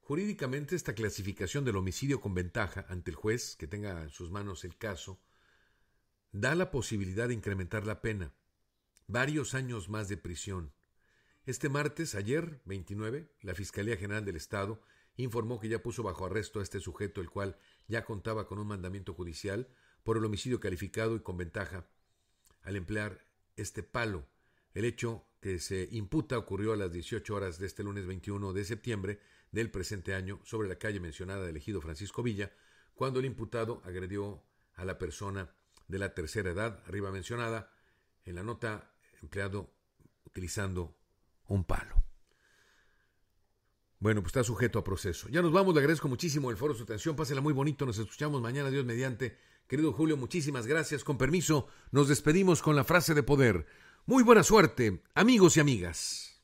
Jurídicamente, esta clasificación del homicidio con ventaja ante el juez que tenga en sus manos el caso da la posibilidad de incrementar la pena, varios años más de prisión. Este martes, ayer 29, la Fiscalía General del Estado informó que ya puso bajo arresto a este sujeto, el cual ya contaba con un mandamiento judicial por el homicidio calificado y con ventaja al emplear este palo. El hecho que se imputa ocurrió a las 18 horas de este lunes 21 de septiembre del presente año sobre la calle mencionada del ejido Francisco Villa, cuando el imputado agredió a la persona de la tercera edad arriba mencionada en la nota empleado utilizando un palo. Bueno, pues está sujeto a proceso. Ya nos vamos, le agradezco muchísimo el foro, su atención, pásela muy bonito, nos escuchamos mañana, Dios mediante. Querido Julio, muchísimas gracias, con permiso, nos despedimos con la frase de poder. Muy buena suerte, amigos y amigas.